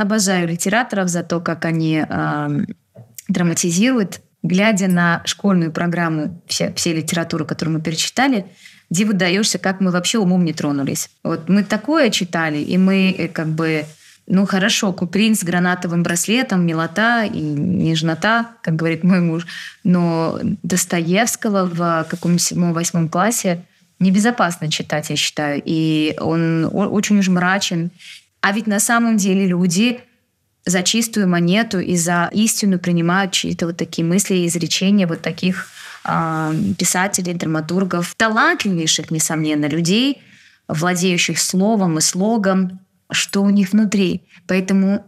обожаю литераторов за то, как они э, драматизируют. Глядя на школьную программу все, все литературы, которую мы перечитали, диву даешься, как мы вообще умом не тронулись. Вот мы такое читали, и мы э, как бы ну хорошо, Куприн с гранатовым браслетом, милота и нежнота, как говорит мой муж. Но Достоевского в каком-то седьмом-восьмом классе небезопасно читать, я считаю. И он очень уж мрачен. А ведь на самом деле люди за чистую монету и за истину принимают чьи-то вот такие мысли и изречения вот таких э, писателей, драматургов, талантливейших, несомненно, людей, владеющих словом и слогом, что у них внутри. Поэтому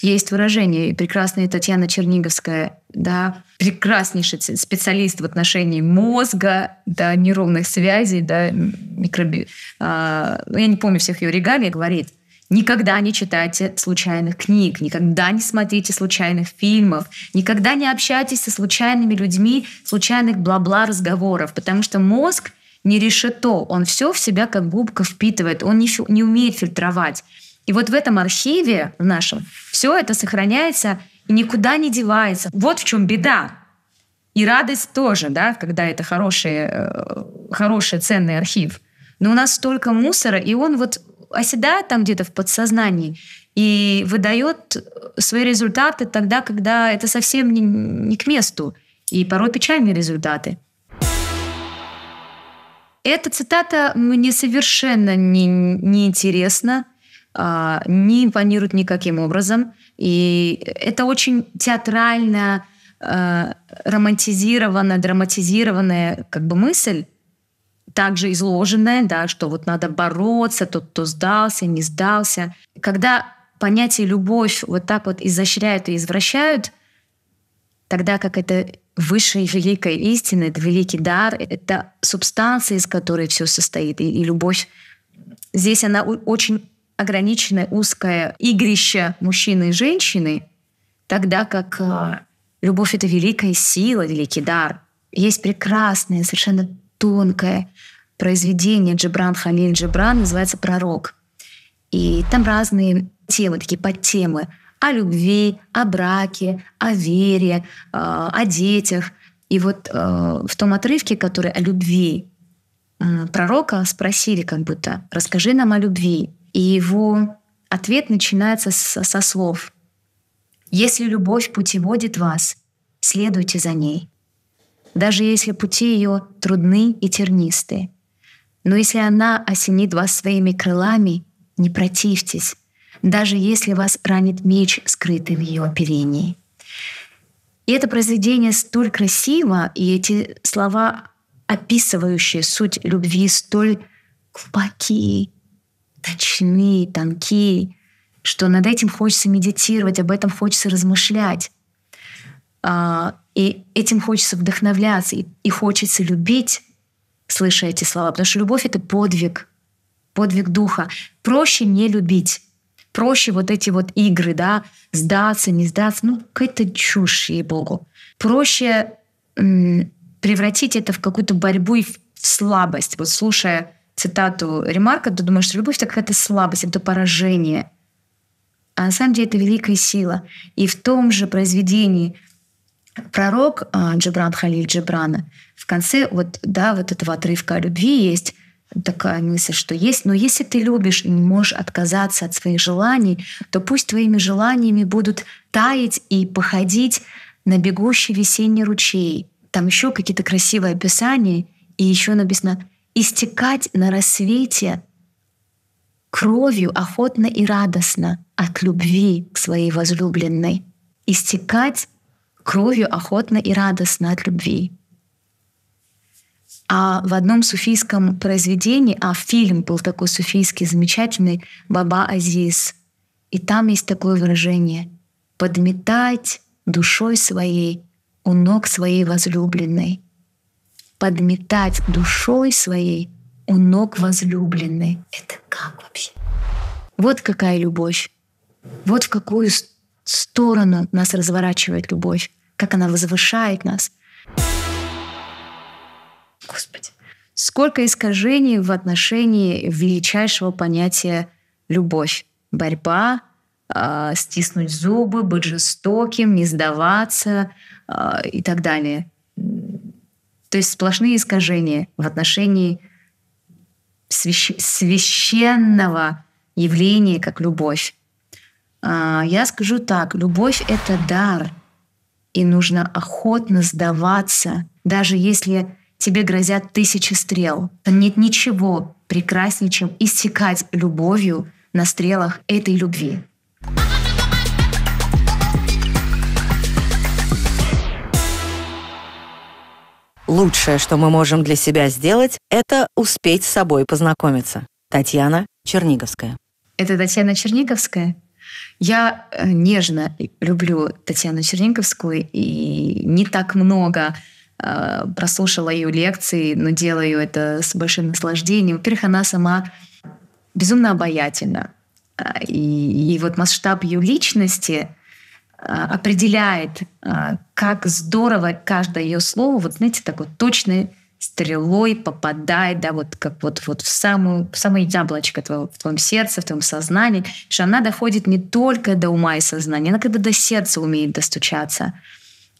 есть выражение, и прекрасная Татьяна Черниговская, да, прекраснейший специалист в отношении мозга, да, нейронных связей, да, микроби... А, ну, я не помню всех ее регалий, говорит, никогда не читайте случайных книг, никогда не смотрите случайных фильмов, никогда не общайтесь со случайными людьми, случайных бла-бла разговоров, потому что мозг — не решето, он все в себя как губка впитывает, он не, не умеет фильтровать. И вот в этом архиве в нашем все это сохраняется и никуда не девается. Вот в чем беда. И радость тоже, да, когда это хороший, э, хороший ценный архив. Но у нас столько мусора, и он вот оседает там где-то в подсознании и выдает свои результаты тогда, когда это совсем не, не к месту. И порой печальные результаты. Эта цитата мне совершенно не, не интересна, а, не импонирует никаким образом. И это очень театрально, а, романтизированная, драматизированная как бы мысль, также изложенная, да, что вот надо бороться, тот, кто сдался, не сдался. Когда понятие «любовь» вот так вот изощряют и извращают, тогда как это высшей великой истины, это великий дар, это субстанция, из которой все состоит, и, и любовь. Здесь она очень ограниченная, узкая игрище мужчины и женщины, тогда как э, любовь — это великая сила, великий дар. Есть прекрасное, совершенно тонкое произведение Джебран Халиль Джебран, называется «Пророк». И там разные темы, такие подтемы — о любви, о браке, о вере, э, о детях. И вот э, в том отрывке, который о любви пророка, спросили как будто, расскажи нам о любви. И его ответ начинается со, со слов. Если любовь путеводит вас, следуйте за ней, даже если пути ее трудны и тернисты. Но если она осенит вас своими крылами, не противьтесь, даже если вас ранит меч, скрытый в ее оперении. И это произведение столь красиво, и эти слова, описывающие суть любви, столь глубокие, точные, тонкие, что над этим хочется медитировать, об этом хочется размышлять. А, и этим хочется вдохновляться, и хочется любить, слыша эти слова. Потому что любовь — это подвиг, подвиг духа. Проще не любить, проще вот эти вот игры, да, сдаться, не сдаться, ну, какая-то чушь, ей-богу. Проще м- превратить это в какую-то борьбу и в слабость. Вот слушая цитату Ремарка, ты думаешь, что любовь – это какая-то слабость, это поражение. А на самом деле это великая сила. И в том же произведении пророк а, Джебран Халиль Джебрана в конце вот, да, вот этого отрывка о любви есть такая мысль, что есть, но если ты любишь и не можешь отказаться от своих желаний, то пусть твоими желаниями будут таять и походить на бегущий весенний ручей. Там еще какие-то красивые описания, и еще написано «истекать на рассвете кровью охотно и радостно от любви к своей возлюбленной». Истекать кровью охотно и радостно от любви. А в одном суфийском произведении, а фильм был такой суфийский замечательный, Баба Азиз. И там есть такое выражение «подметать душой своей у ног своей возлюбленной». Подметать душой своей у ног возлюбленной. Это как вообще? Вот какая любовь. Вот в какую сторону нас разворачивает любовь. Как она возвышает нас. Thank Господи. Сколько искажений в отношении величайшего понятия «любовь». Борьба, э, стиснуть зубы, быть жестоким, не сдаваться э, и так далее. То есть сплошные искажения в отношении свящ... священного явления, как любовь. А, я скажу так, любовь — это дар, и нужно охотно сдаваться, даже если тебе грозят тысячи стрел. Нет ничего прекраснее, чем истекать любовью на стрелах этой любви. Лучшее, что мы можем для себя сделать, это успеть с собой познакомиться. Татьяна Черниговская. Это Татьяна Черниговская? Я э, нежно люблю Татьяну Черниговскую и не так много Э, прослушала ее лекции, но делаю это с большим наслаждением. Во-первых, она сама безумно обаятельна. Э, и, и вот масштаб ее личности э, определяет, как здорово каждое ее слово, вот знаете, такой вот точной стрелой попадает, да, вот как вот, вот в, самую, в самое яблочко твоего, в твоем сердце, в твоем сознании, что она доходит не только до ума и сознания, она когда до сердца умеет достучаться.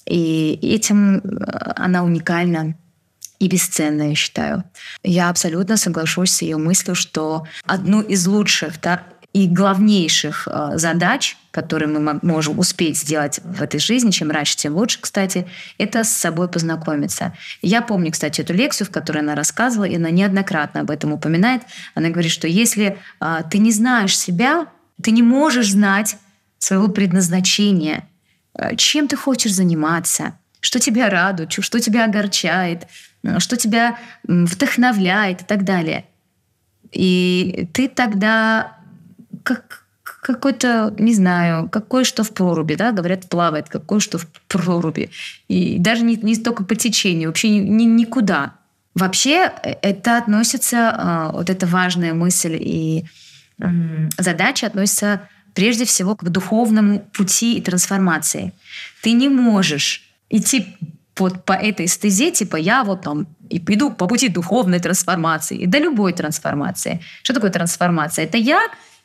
И этим э, она уникальна и бесценна, я считаю. Я абсолютно соглашусь с ее мыслью, что одну из лучших да, и главнейших э, задач, которые мы можем успеть сделать в этой жизни, чем раньше, тем лучше, кстати, это с собой познакомиться. Я помню, кстати, эту лекцию, в которой она рассказывала, и она неоднократно об этом упоминает. Она говорит, что если э, ты не знаешь себя, ты не можешь знать своего предназначения – Э, чем ты хочешь заниматься, что тебя радует, что тебя огорчает, э, что тебя вдохновляет и так далее. И ты тогда как какой-то, не знаю, какое что в проруби, да, говорят, плавает, какое что в проруби. И даже не, не столько по течению, вообще ни, ни, никуда. Вообще э, это относится, вот эта важная мысль и задача относится прежде всего к духовному пути и трансформации. Ты не можешь идти вот по этой стезе, типа я вот там и пойду по пути духовной трансформации, и до любой трансформации. Что такое трансформация? Это я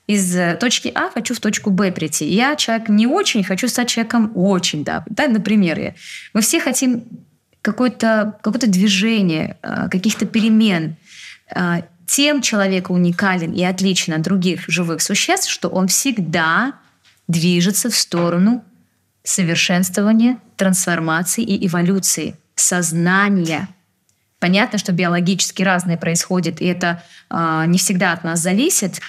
из э, точки А хочу в точку Б прийти. Я человек не очень, хочу стать человеком очень, да. Да, например, мы все хотим какое-то какое движение, э, каких-то перемен. А, тем человек уникален и отличен от других живых существ, что он всегда движется в сторону совершенствования, трансформации и эволюции сознания. Понятно, что биологически разное происходит, и это э, не всегда от нас зависит,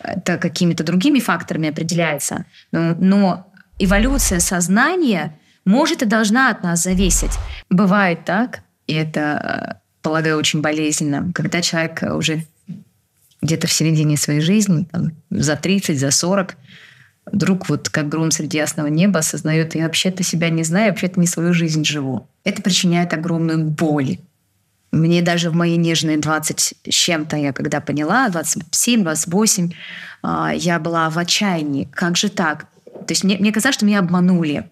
это какими-то другими факторами определяется, но, но эволюция сознания может и должна от нас зависеть. Бывает так, и это а, полагаю, очень болезненно, когда человек уже где-то в середине своей жизни, там, за 30, за 40, вдруг вот как гром среди ясного неба осознает, я вообще-то себя не знаю, вообще-то не свою жизнь живу. Это причиняет огромную боль. Мне даже в мои нежные 20 с чем-то, я когда поняла, 27-28, а, я была в отчаянии. Как же так? То есть мне, мне казалось, что меня обманули.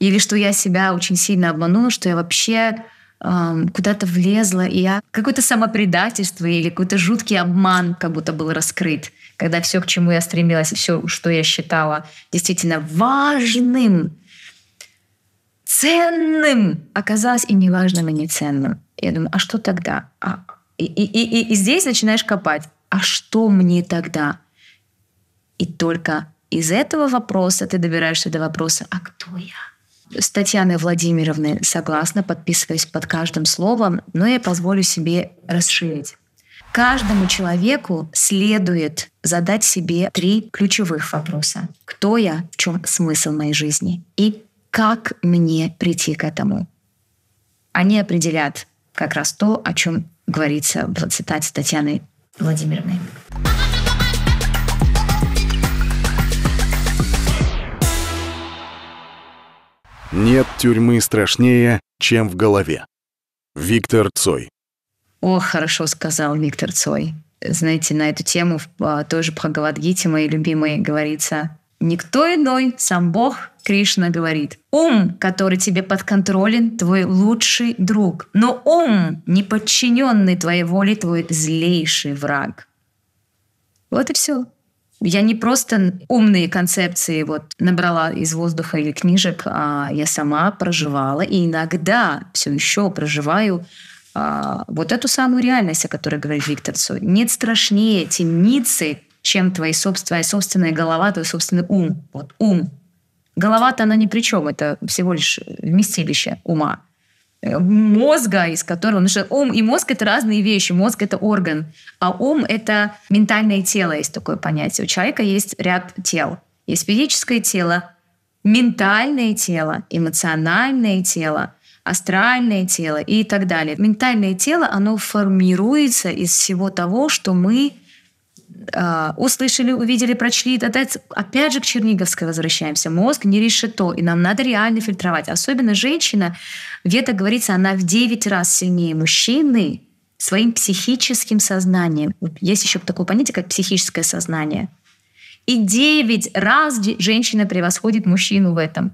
Или что я себя очень сильно обманула, что я вообще куда-то влезла, и я какое-то самопредательство или какой-то жуткий обман как будто был раскрыт, когда все, к чему я стремилась, все, что я считала действительно важным, ценным, оказалось и неважным, и неценным. Я думаю, а что тогда? А, и, и, и, и здесь начинаешь копать. А что мне тогда? И только из этого вопроса ты добираешься до вопроса, а кто я? с Татьяной Владимировной согласна, подписываюсь под каждым словом, но я позволю себе расширить. Каждому человеку следует задать себе три ключевых вопроса. Кто я, в чем смысл моей жизни и как мне прийти к этому. Они определят как раз то, о чем говорится в цитате Татьяны Владимировны. Нет тюрьмы страшнее, чем в голове. Виктор Цой. О, хорошо сказал Виктор Цой. Знаете, на эту тему а, тоже по Гавадгите, мои любимые, говорится Никто иной, сам Бог, Кришна говорит. Ум, который тебе подконтролен, твой лучший друг. Но ум, не подчиненный твоей воле, твой злейший враг. Вот и все. Я не просто умные концепции вот набрала из воздуха или книжек, а я сама проживала и иногда все еще проживаю а, вот эту самую реальность, о которой говорит Виктор Цой. Нет страшнее темницы, чем твоя собственная, собственная голова, твой собственный ум. Вот ум. Голова-то она ни при чем, это всего лишь вместилище ума. Э, мозга, из которого... Потому что ум и мозг — это разные вещи. Мозг — это орган, а ум — это ментальное тело, есть такое понятие. У человека есть ряд тел. Есть физическое тело, ментальное тело, эмоциональное тело, астральное тело и так далее. Ментальное тело, оно формируется из всего того, что мы а, услышали, увидели, прочли. Опять же к Черниговской возвращаемся. Мозг не решето, и нам надо реально фильтровать. Особенно женщина, где это говорится, она в 9 раз сильнее мужчины своим психическим сознанием. Есть еще такое понятие, как психическое сознание. И 9 раз женщина превосходит мужчину в этом.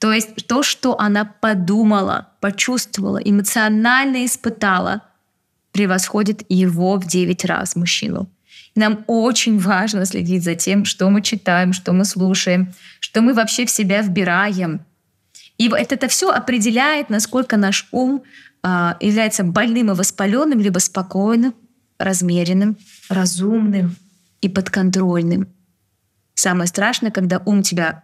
То есть то, что она подумала, почувствовала, эмоционально испытала, превосходит его в 9 раз мужчину. Нам очень важно следить за тем, что мы читаем, что мы слушаем, что мы вообще в себя вбираем. И вот это все определяет, насколько наш ум а, является больным и воспаленным, либо спокойным, размеренным, разумным и подконтрольным. Самое страшное, когда ум тебя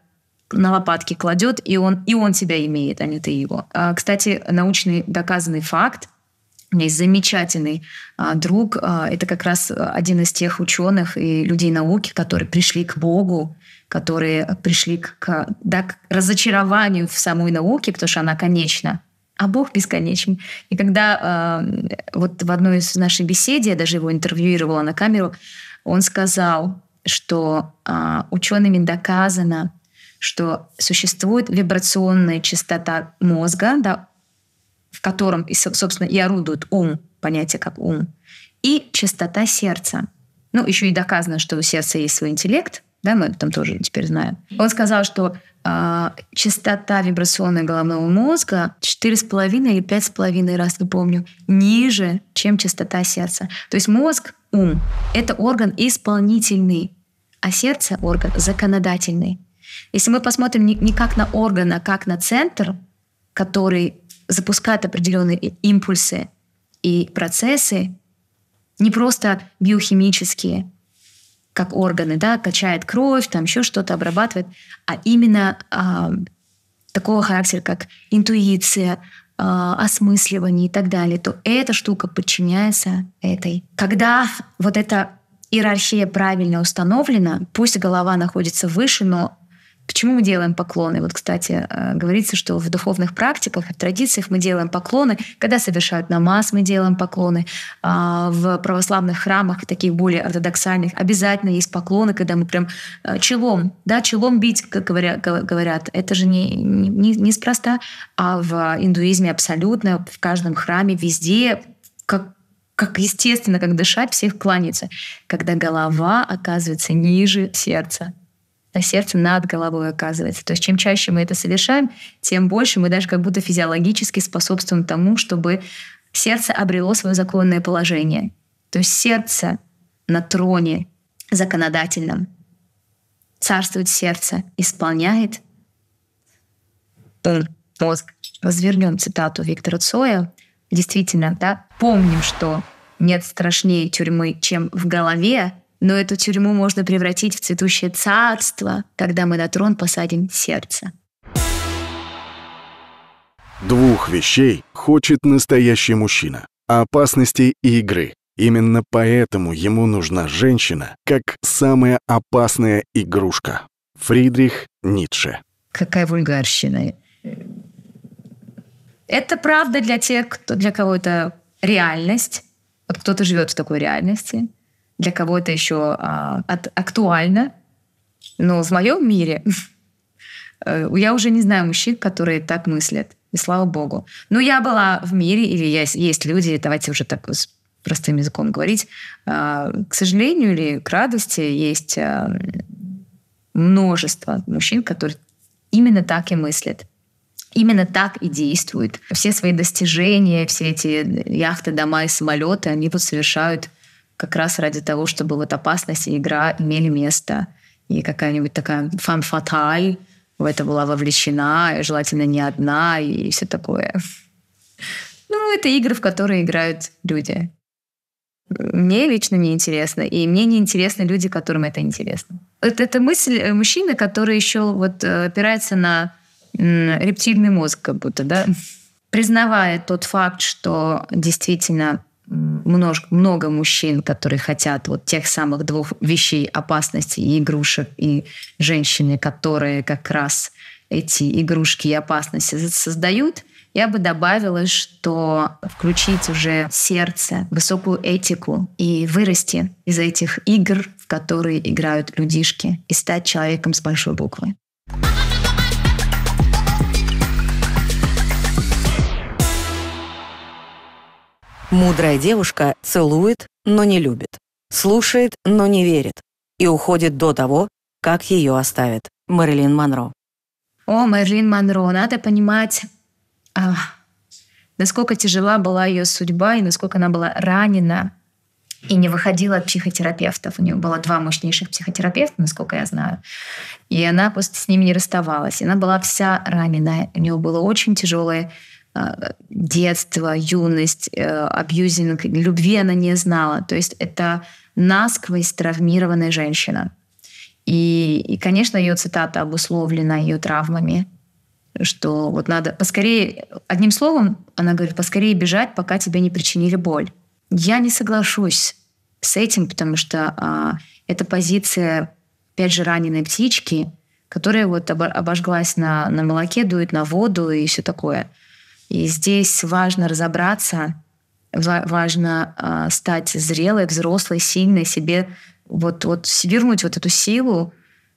на лопатки кладет, и он, и он тебя имеет, а не ты его. А, кстати, научный доказанный факт, у меня есть замечательный а, друг, а, это как раз а, один из тех ученых и людей науки, которые пришли к Богу, которые пришли к, к, да, к разочарованию в самой науке, потому что она конечна, а Бог бесконечен. И когда э, вот в одной из нашей беседы я даже его интервьюировала на камеру, он сказал, что э, учеными доказано, что существует вибрационная частота мозга, да, в котором, собственно, и орудует ум, понятие как ум, и чистота сердца. Ну, еще и доказано, что у сердца есть свой интеллект, да, мы об этом тоже теперь знаем. Он сказал, что э, частота вибрационная головного мозга 4,5 или 5,5 раз, не помню, ниже, чем частота сердца. То есть мозг, ум – это орган исполнительный, а сердце – орган законодательный. Если мы посмотрим не, не как на орган, а как на центр, который запускает определенные импульсы и процессы, не просто биохимические, как органы, да, качает кровь, там еще что-то обрабатывает, а именно а, такого характера, как интуиция, а, осмысливание и так далее, то эта штука подчиняется этой. Когда вот эта иерархия правильно установлена, пусть голова находится выше, но Почему мы делаем поклоны? Вот, кстати, э, говорится, что в духовных практиках в традициях мы делаем поклоны. Когда совершают намаз, мы делаем поклоны. А, в православных храмах, таких более ортодоксальных, обязательно есть поклоны, когда мы прям э, челом, да, челом бить, как говорят. Это же не, не, неспроста. А в индуизме абсолютно в каждом храме, везде, как, как естественно, как дышать, всех кланяется, когда голова оказывается ниже сердца а сердце над головой оказывается. То есть чем чаще мы это совершаем, тем больше мы даже как будто физиологически способствуем тому, чтобы сердце обрело свое законное положение. То есть сердце на троне законодательном. Царствует сердце, исполняет. Мозг. Развернем цитату Виктора Цоя. Действительно, да, помним, что нет страшнее тюрьмы, чем в голове, но эту тюрьму можно превратить в цветущее царство, когда мы на трон посадим сердце. Двух вещей хочет настоящий мужчина – опасности и игры. Именно поэтому ему нужна женщина, как самая опасная игрушка. Фридрих Ницше. Какая вульгарщина. Это правда для тех, кто, для кого это реальность. Вот кто-то живет в такой реальности – для кого-то еще а, от, актуально, но в моем мире э, я уже не знаю мужчин, которые так мыслят. И слава богу. Но я была в мире, или я, есть люди, давайте уже так с простым языком говорить. А, к сожалению или к радости есть а, множество мужчин, которые именно так и мыслят. Именно так и действуют. Все свои достижения, все эти яхты, дома и самолеты, они вот совершают как раз ради того, чтобы вот опасность и игра имели место. И какая-нибудь такая фан-фаталь в это была вовлечена, желательно не одна, и все такое. Ну, это игры, в которые играют люди. Мне лично не интересно, и мне не интересны люди, которым это интересно. Это, это мысль э, мужчины, который еще вот э, опирается на рептильный мозг, как будто, да? Признавая тот факт, что действительно много, много мужчин, которые хотят вот тех самых двух вещей, опасности и игрушек, и женщины, которые как раз эти игрушки и опасности создают. Я бы добавила, что включить уже сердце, высокую этику и вырасти из этих игр, в которые играют людишки, и стать человеком с большой буквы. Мудрая девушка целует, но не любит, слушает, но не верит и уходит до того, как ее оставит. Мэрилин Монро. О, Мэрилин Монро, надо понимать, а, насколько тяжела была ее судьба и насколько она была ранена и не выходила от психотерапевтов. У нее было два мощнейших психотерапевта, насколько я знаю. И она просто с ними не расставалась. И она была вся раненая. У нее было очень тяжелое а, детство, юность, э, абьюзинг, любви она не знала. То есть это насквозь травмированная женщина. И, и, конечно, ее цитата обусловлена ее травмами, что вот надо поскорее, одним словом, она говорит, поскорее бежать, пока тебе не причинили боль. Я не соглашусь с этим, потому что а, это позиция, опять же, раненой птички, которая вот обожглась на, на молоке, дует на воду и все такое. И здесь важно разобраться, важно э, стать зрелой, взрослой, сильной себе, вот, вот вернуть вот эту силу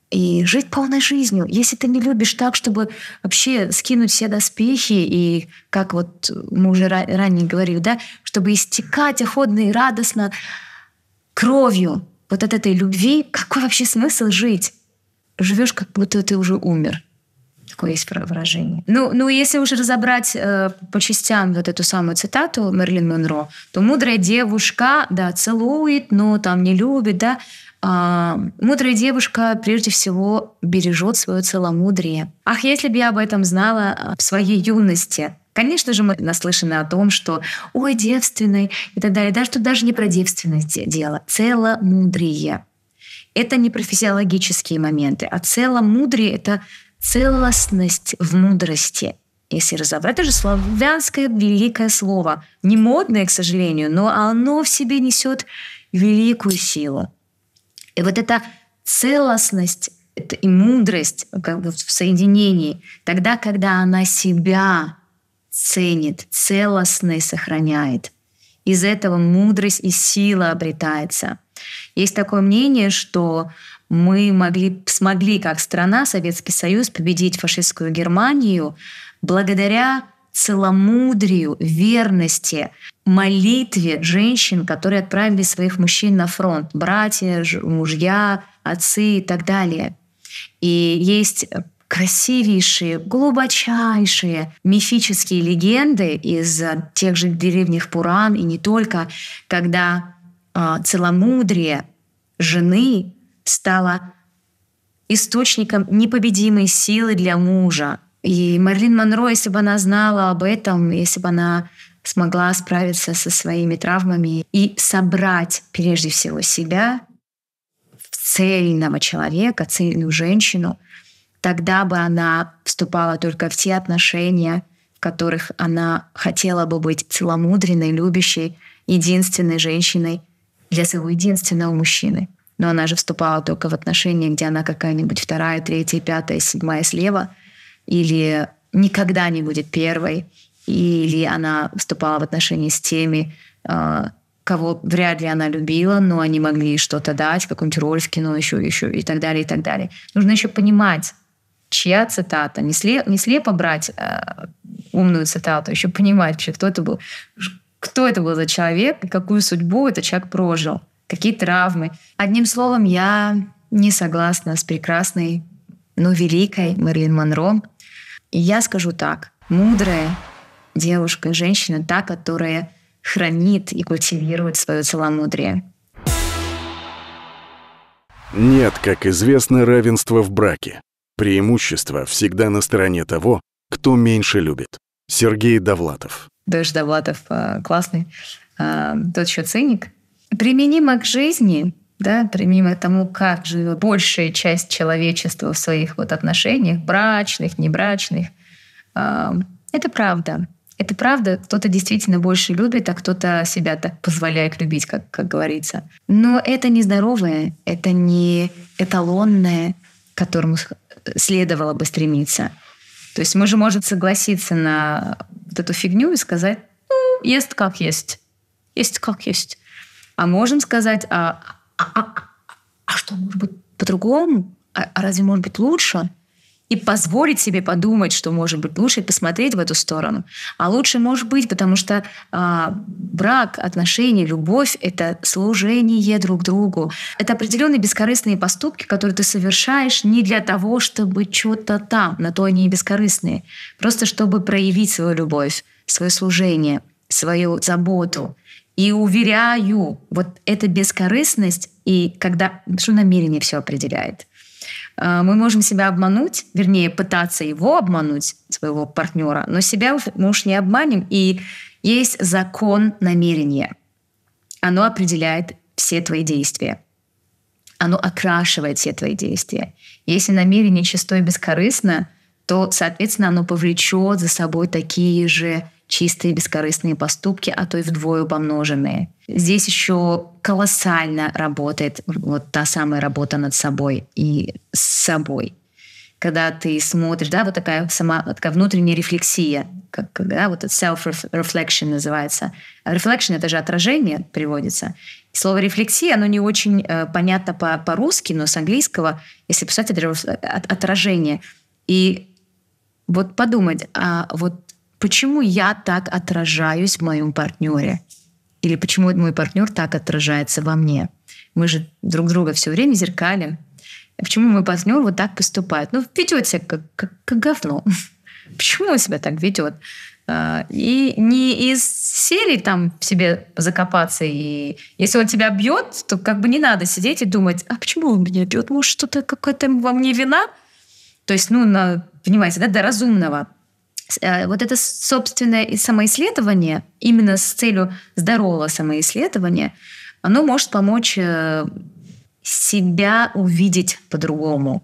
и жить полной жизнью. Если ты не любишь так, чтобы вообще скинуть все доспехи, и как вот мы уже ранее говорили, да, чтобы истекать охотно и радостно кровью вот от этой любви, какой вообще смысл жить? Живешь, как будто ты уже умер такое есть выражение. Ну, ну если уже разобрать э, по частям вот эту самую цитату Мерлин Монро, то мудрая девушка, да, целует, но там не любит, да. А, мудрая девушка прежде всего бережет свое целомудрие. Ах, если бы я об этом знала э, в своей юности, Конечно же, мы наслышаны о том, что «ой, девственный» и так далее. Даже тут даже не про девственность дело. Целомудрие. Это не про физиологические моменты, а целомудрие – это целостность в мудрости. Если разобрать, это же славянское великое слово. Не модное, к сожалению, но оно в себе несет великую силу. И вот эта целостность это и мудрость как бы в соединении, тогда, когда она себя ценит, целостной сохраняет. Из этого мудрость и сила обретается. Есть такое мнение, что мы могли, смогли как страна, Советский Союз, победить фашистскую Германию благодаря целомудрию, верности, молитве женщин, которые отправили своих мужчин на фронт, братья, мужья, отцы и так далее. И есть красивейшие, глубочайшие мифические легенды из тех же древних Пуран и не только, когда а, целомудрие жены стала источником непобедимой силы для мужа. И Марлин Монро, если бы она знала об этом, если бы она смогла справиться со своими травмами и собрать прежде всего себя в цельного человека, цельную женщину, тогда бы она вступала только в те отношения, в которых она хотела бы быть целомудренной, любящей, единственной женщиной для своего единственного мужчины но она же вступала только в отношения, где она какая-нибудь вторая, третья, пятая, седьмая слева, или никогда не будет первой, или она вступала в отношения с теми, а, кого вряд ли она любила, но они могли что-то дать, какую-нибудь роль в кино еще, еще и так далее, и так далее. Нужно еще понимать, чья цитата. Не, слеп, не слепо брать э, умную цитату, а еще понимать вообще, кто это был, кто это был за человек и какую судьбу этот человек прожил какие травмы. Одним словом, я не согласна с прекрасной, но ну, великой Мэрилин Монро. И я скажу так, мудрая девушка, женщина, та, которая хранит и культивирует свое целомудрие. Нет, как известно, равенства в браке. Преимущество всегда на стороне того, кто меньше любит. Сергей Довлатов. Дэш Довлатов э, классный. Э, тот еще циник, Применимо к жизни, да, применимо к тому, как живет большая часть человечества в своих вот отношениях, брачных, небрачных. Это правда. Это правда, кто-то действительно больше любит, а кто-то себя так позволяет любить, как, как говорится. Но это не здоровое, это не эталонное, к которому следовало бы стремиться. То есть мы же можем согласиться на вот эту фигню и сказать, ну, есть как есть, есть как есть. А можем сказать, а, а, а, а что может быть по-другому? А, а разве может быть лучше? И позволить себе подумать, что может быть лучше, и посмотреть в эту сторону. А лучше может быть, потому что а, брак, отношения, любовь – это служение друг другу. Это определенные бескорыстные поступки, которые ты совершаешь не для того, чтобы что-то там, на то они и бескорыстные, просто чтобы проявить свою любовь, свое служение, свою заботу – и уверяю, вот эта бескорыстность, и когда что намерение все определяет. А, мы можем себя обмануть, вернее, пытаться его обмануть, своего партнера, но себя мы уж не обманем. И есть закон намерения. Оно определяет все твои действия. Оно окрашивает все твои действия. Если намерение чисто и бескорыстно, то, соответственно, оно повлечет за собой такие же чистые бескорыстные поступки, а то и вдвое помноженные. Здесь еще колоссально работает вот та самая работа над собой и с собой. Когда ты смотришь, да, вот такая сама такая внутренняя рефлексия, как, да, вот это self-reflection называется. Reflection — это же отражение приводится. слово рефлексия, оно не очень э, понятно по- по-русски, но с английского, если писать, это э, от, отражение. И вот подумать, а вот почему я так отражаюсь в моем партнере? Или почему мой партнер так отражается во мне? Мы же друг друга все время зеркалим. Почему мой партнер вот так поступает? Ну, ведет себя как, как, как говно. Почему он себя так ведет? А, и не из серии там в себе закопаться. И если он тебя бьет, то как бы не надо сидеть и думать, а почему он меня бьет? Может, что-то какая-то во мне вина? То есть, ну, на, понимаете, да, до разумного. Э, вот это собственное самоисследование, именно с целью здорового самоисследования, оно может помочь э, себя увидеть по-другому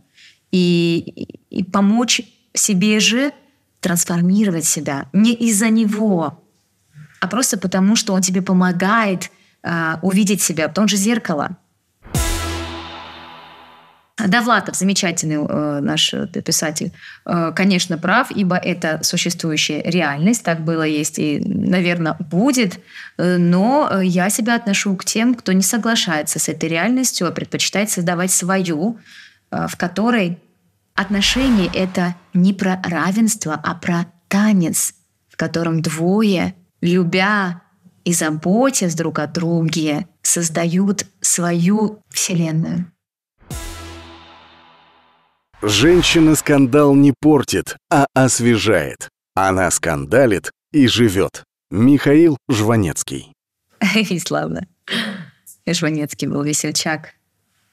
и, и помочь себе же трансформировать себя не из-за него, а просто потому, что он тебе помогает э, увидеть себя, в том же зеркало — Довлатов, замечательный э, наш э, писатель, э, конечно, прав, ибо это существующая реальность, так было, есть и, наверное, будет, э, но э, я себя отношу к тем, кто не соглашается с этой реальностью, а предпочитает создавать свою, э, в которой отношения — это не про равенство, а про танец, в котором двое, любя и заботясь друг о друге, создают свою вселенную. Женщина скандал не портит, а освежает. Она скандалит и живет. Михаил Жванецкий. И славно. Жванецкий был весельчак.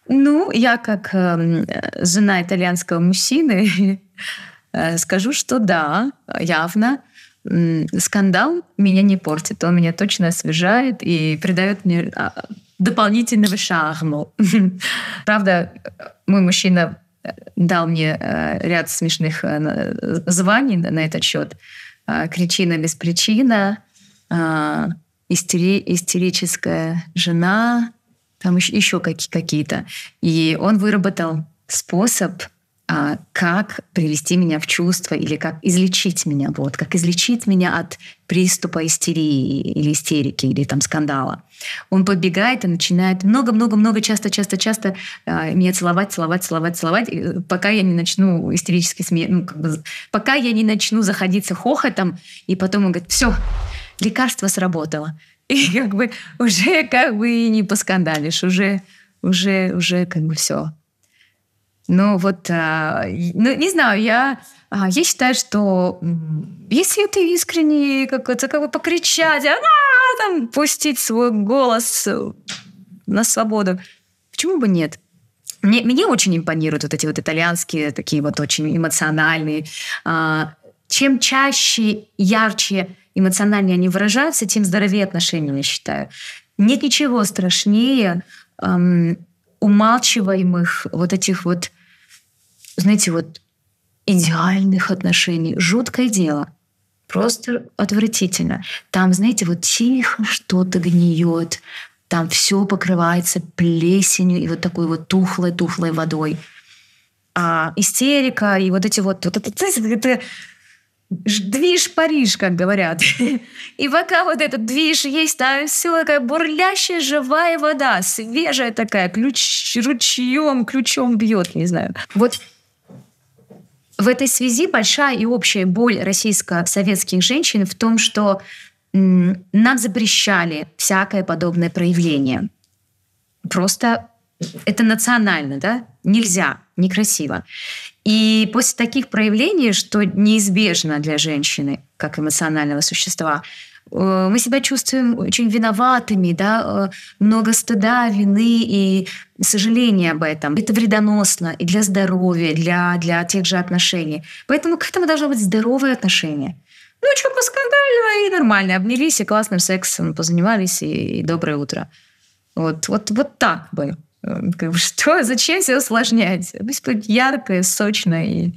Ну, я как э, жена итальянского мужчины э, скажу, что да, явно э, скандал меня не портит, он меня точно освежает и придает мне а, дополнительного шарму. Правда, мой мужчина дал мне э, ряд смешных э, званий на этот счет. Э, Кричина без причина, истери, истерическая жена, там еще, еще какие-то. И он выработал способ а как привести меня в чувство или как излечить меня, вот, как излечить меня от приступа истерии или истерики или там скандала. Он подбегает и начинает много-много-много, часто-часто-часто э, меня целовать, целовать, целовать, целовать, пока я не начну истерически смеяться, ну, как бы, пока я не начну заходиться хохотом, и потом он говорит, все, лекарство сработало. И как бы уже как бы не поскандалишь, уже, уже, уже как бы все, ну вот, а, ну не знаю, я, а, я считаю, что если ты искренний как то как бы покричать, а, там пустить свой голос э, на свободу, почему бы нет? Мне, мне очень импонируют вот эти вот итальянские, такие вот очень эмоциональные. А, чем чаще, ярче эмоциональнее они выражаются, тем здоровее отношения, я считаю. Нет ничего страшнее эм, умалчиваемых вот этих вот знаете, вот идеальных отношений. Жуткое дело. Просто отвратительно. Там, знаете, вот тихо что-то гниет, там все покрывается плесенью и вот такой вот тухлой-тухлой водой. А истерика и вот эти вот... вот это, это, Движ Париж, как говорят. И пока вот этот движ есть, там все такая бурлящая живая вода, свежая такая, ключ, ручьем, ключом бьет, не знаю. Вот в этой связи большая и общая боль российско-советских женщин в том, что нам запрещали всякое подобное проявление. Просто это национально, да? Нельзя, некрасиво. И после таких проявлений, что неизбежно для женщины, как эмоционального существа, Э, мы себя чувствуем очень виноватыми, да, э, много стыда, вины и сожаления об этом. Это вредоносно и для здоровья, для, для тех же отношений. Поэтому к этому должно быть здоровое отношение. Ну, что, поскандалило, и нормально. Обнялись, и классным сексом позанимались, и, и доброе утро. Вот, вот, вот так бы. Э, что, зачем все усложнять? Пусть будет ярко, сочно и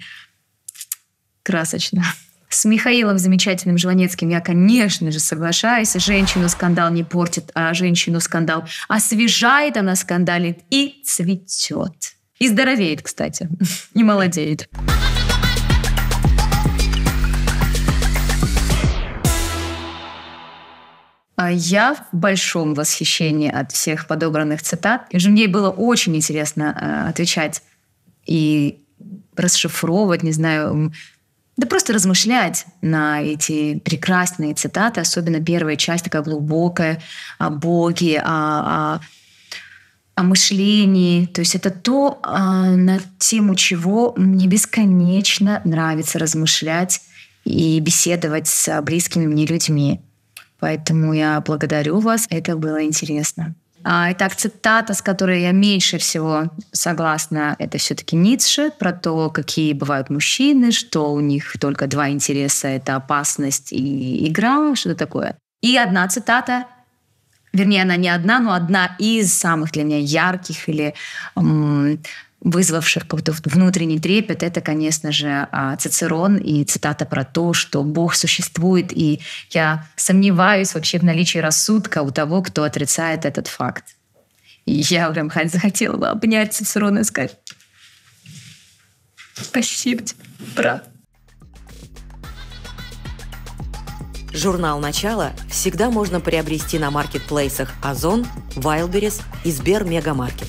красочно. С Михаилом замечательным Жванецким я, конечно же, соглашаюсь. Женщину скандал не портит, а женщину скандал освежает, она скандалит и цветет. И здоровеет, кстати, и молодеет. А я в большом восхищении от всех подобранных цитат. Мне было очень интересно э, отвечать и расшифровывать, не знаю, да просто размышлять на эти прекрасные цитаты, особенно первая часть такая глубокая о Боге, о, о, о мышлении. То есть это то, а, на тему чего мне бесконечно нравится размышлять и беседовать с близкими мне людьми. Поэтому я благодарю вас, это было интересно. Итак, а, цитата, с которой я меньше всего согласна, это все-таки Ницше про то, какие бывают мужчины, что у них только два интереса – это опасность и игра, что-то такое. И одна цитата, вернее, она не одна, но одна из самых для меня ярких или м- вызвавших какой-то внутренний трепет, это, конечно же, а, Цицерон и цитата про то, что Бог существует, и я сомневаюсь вообще в наличии рассудка у того, кто отрицает этот факт. И я прям захотела бы обнять Цицерона и сказать «Спасибо тебе, брат». Журнал «Начало» всегда можно приобрести на маркетплейсах «Озон», «Вайлберис» и «Сбер Мегамаркет».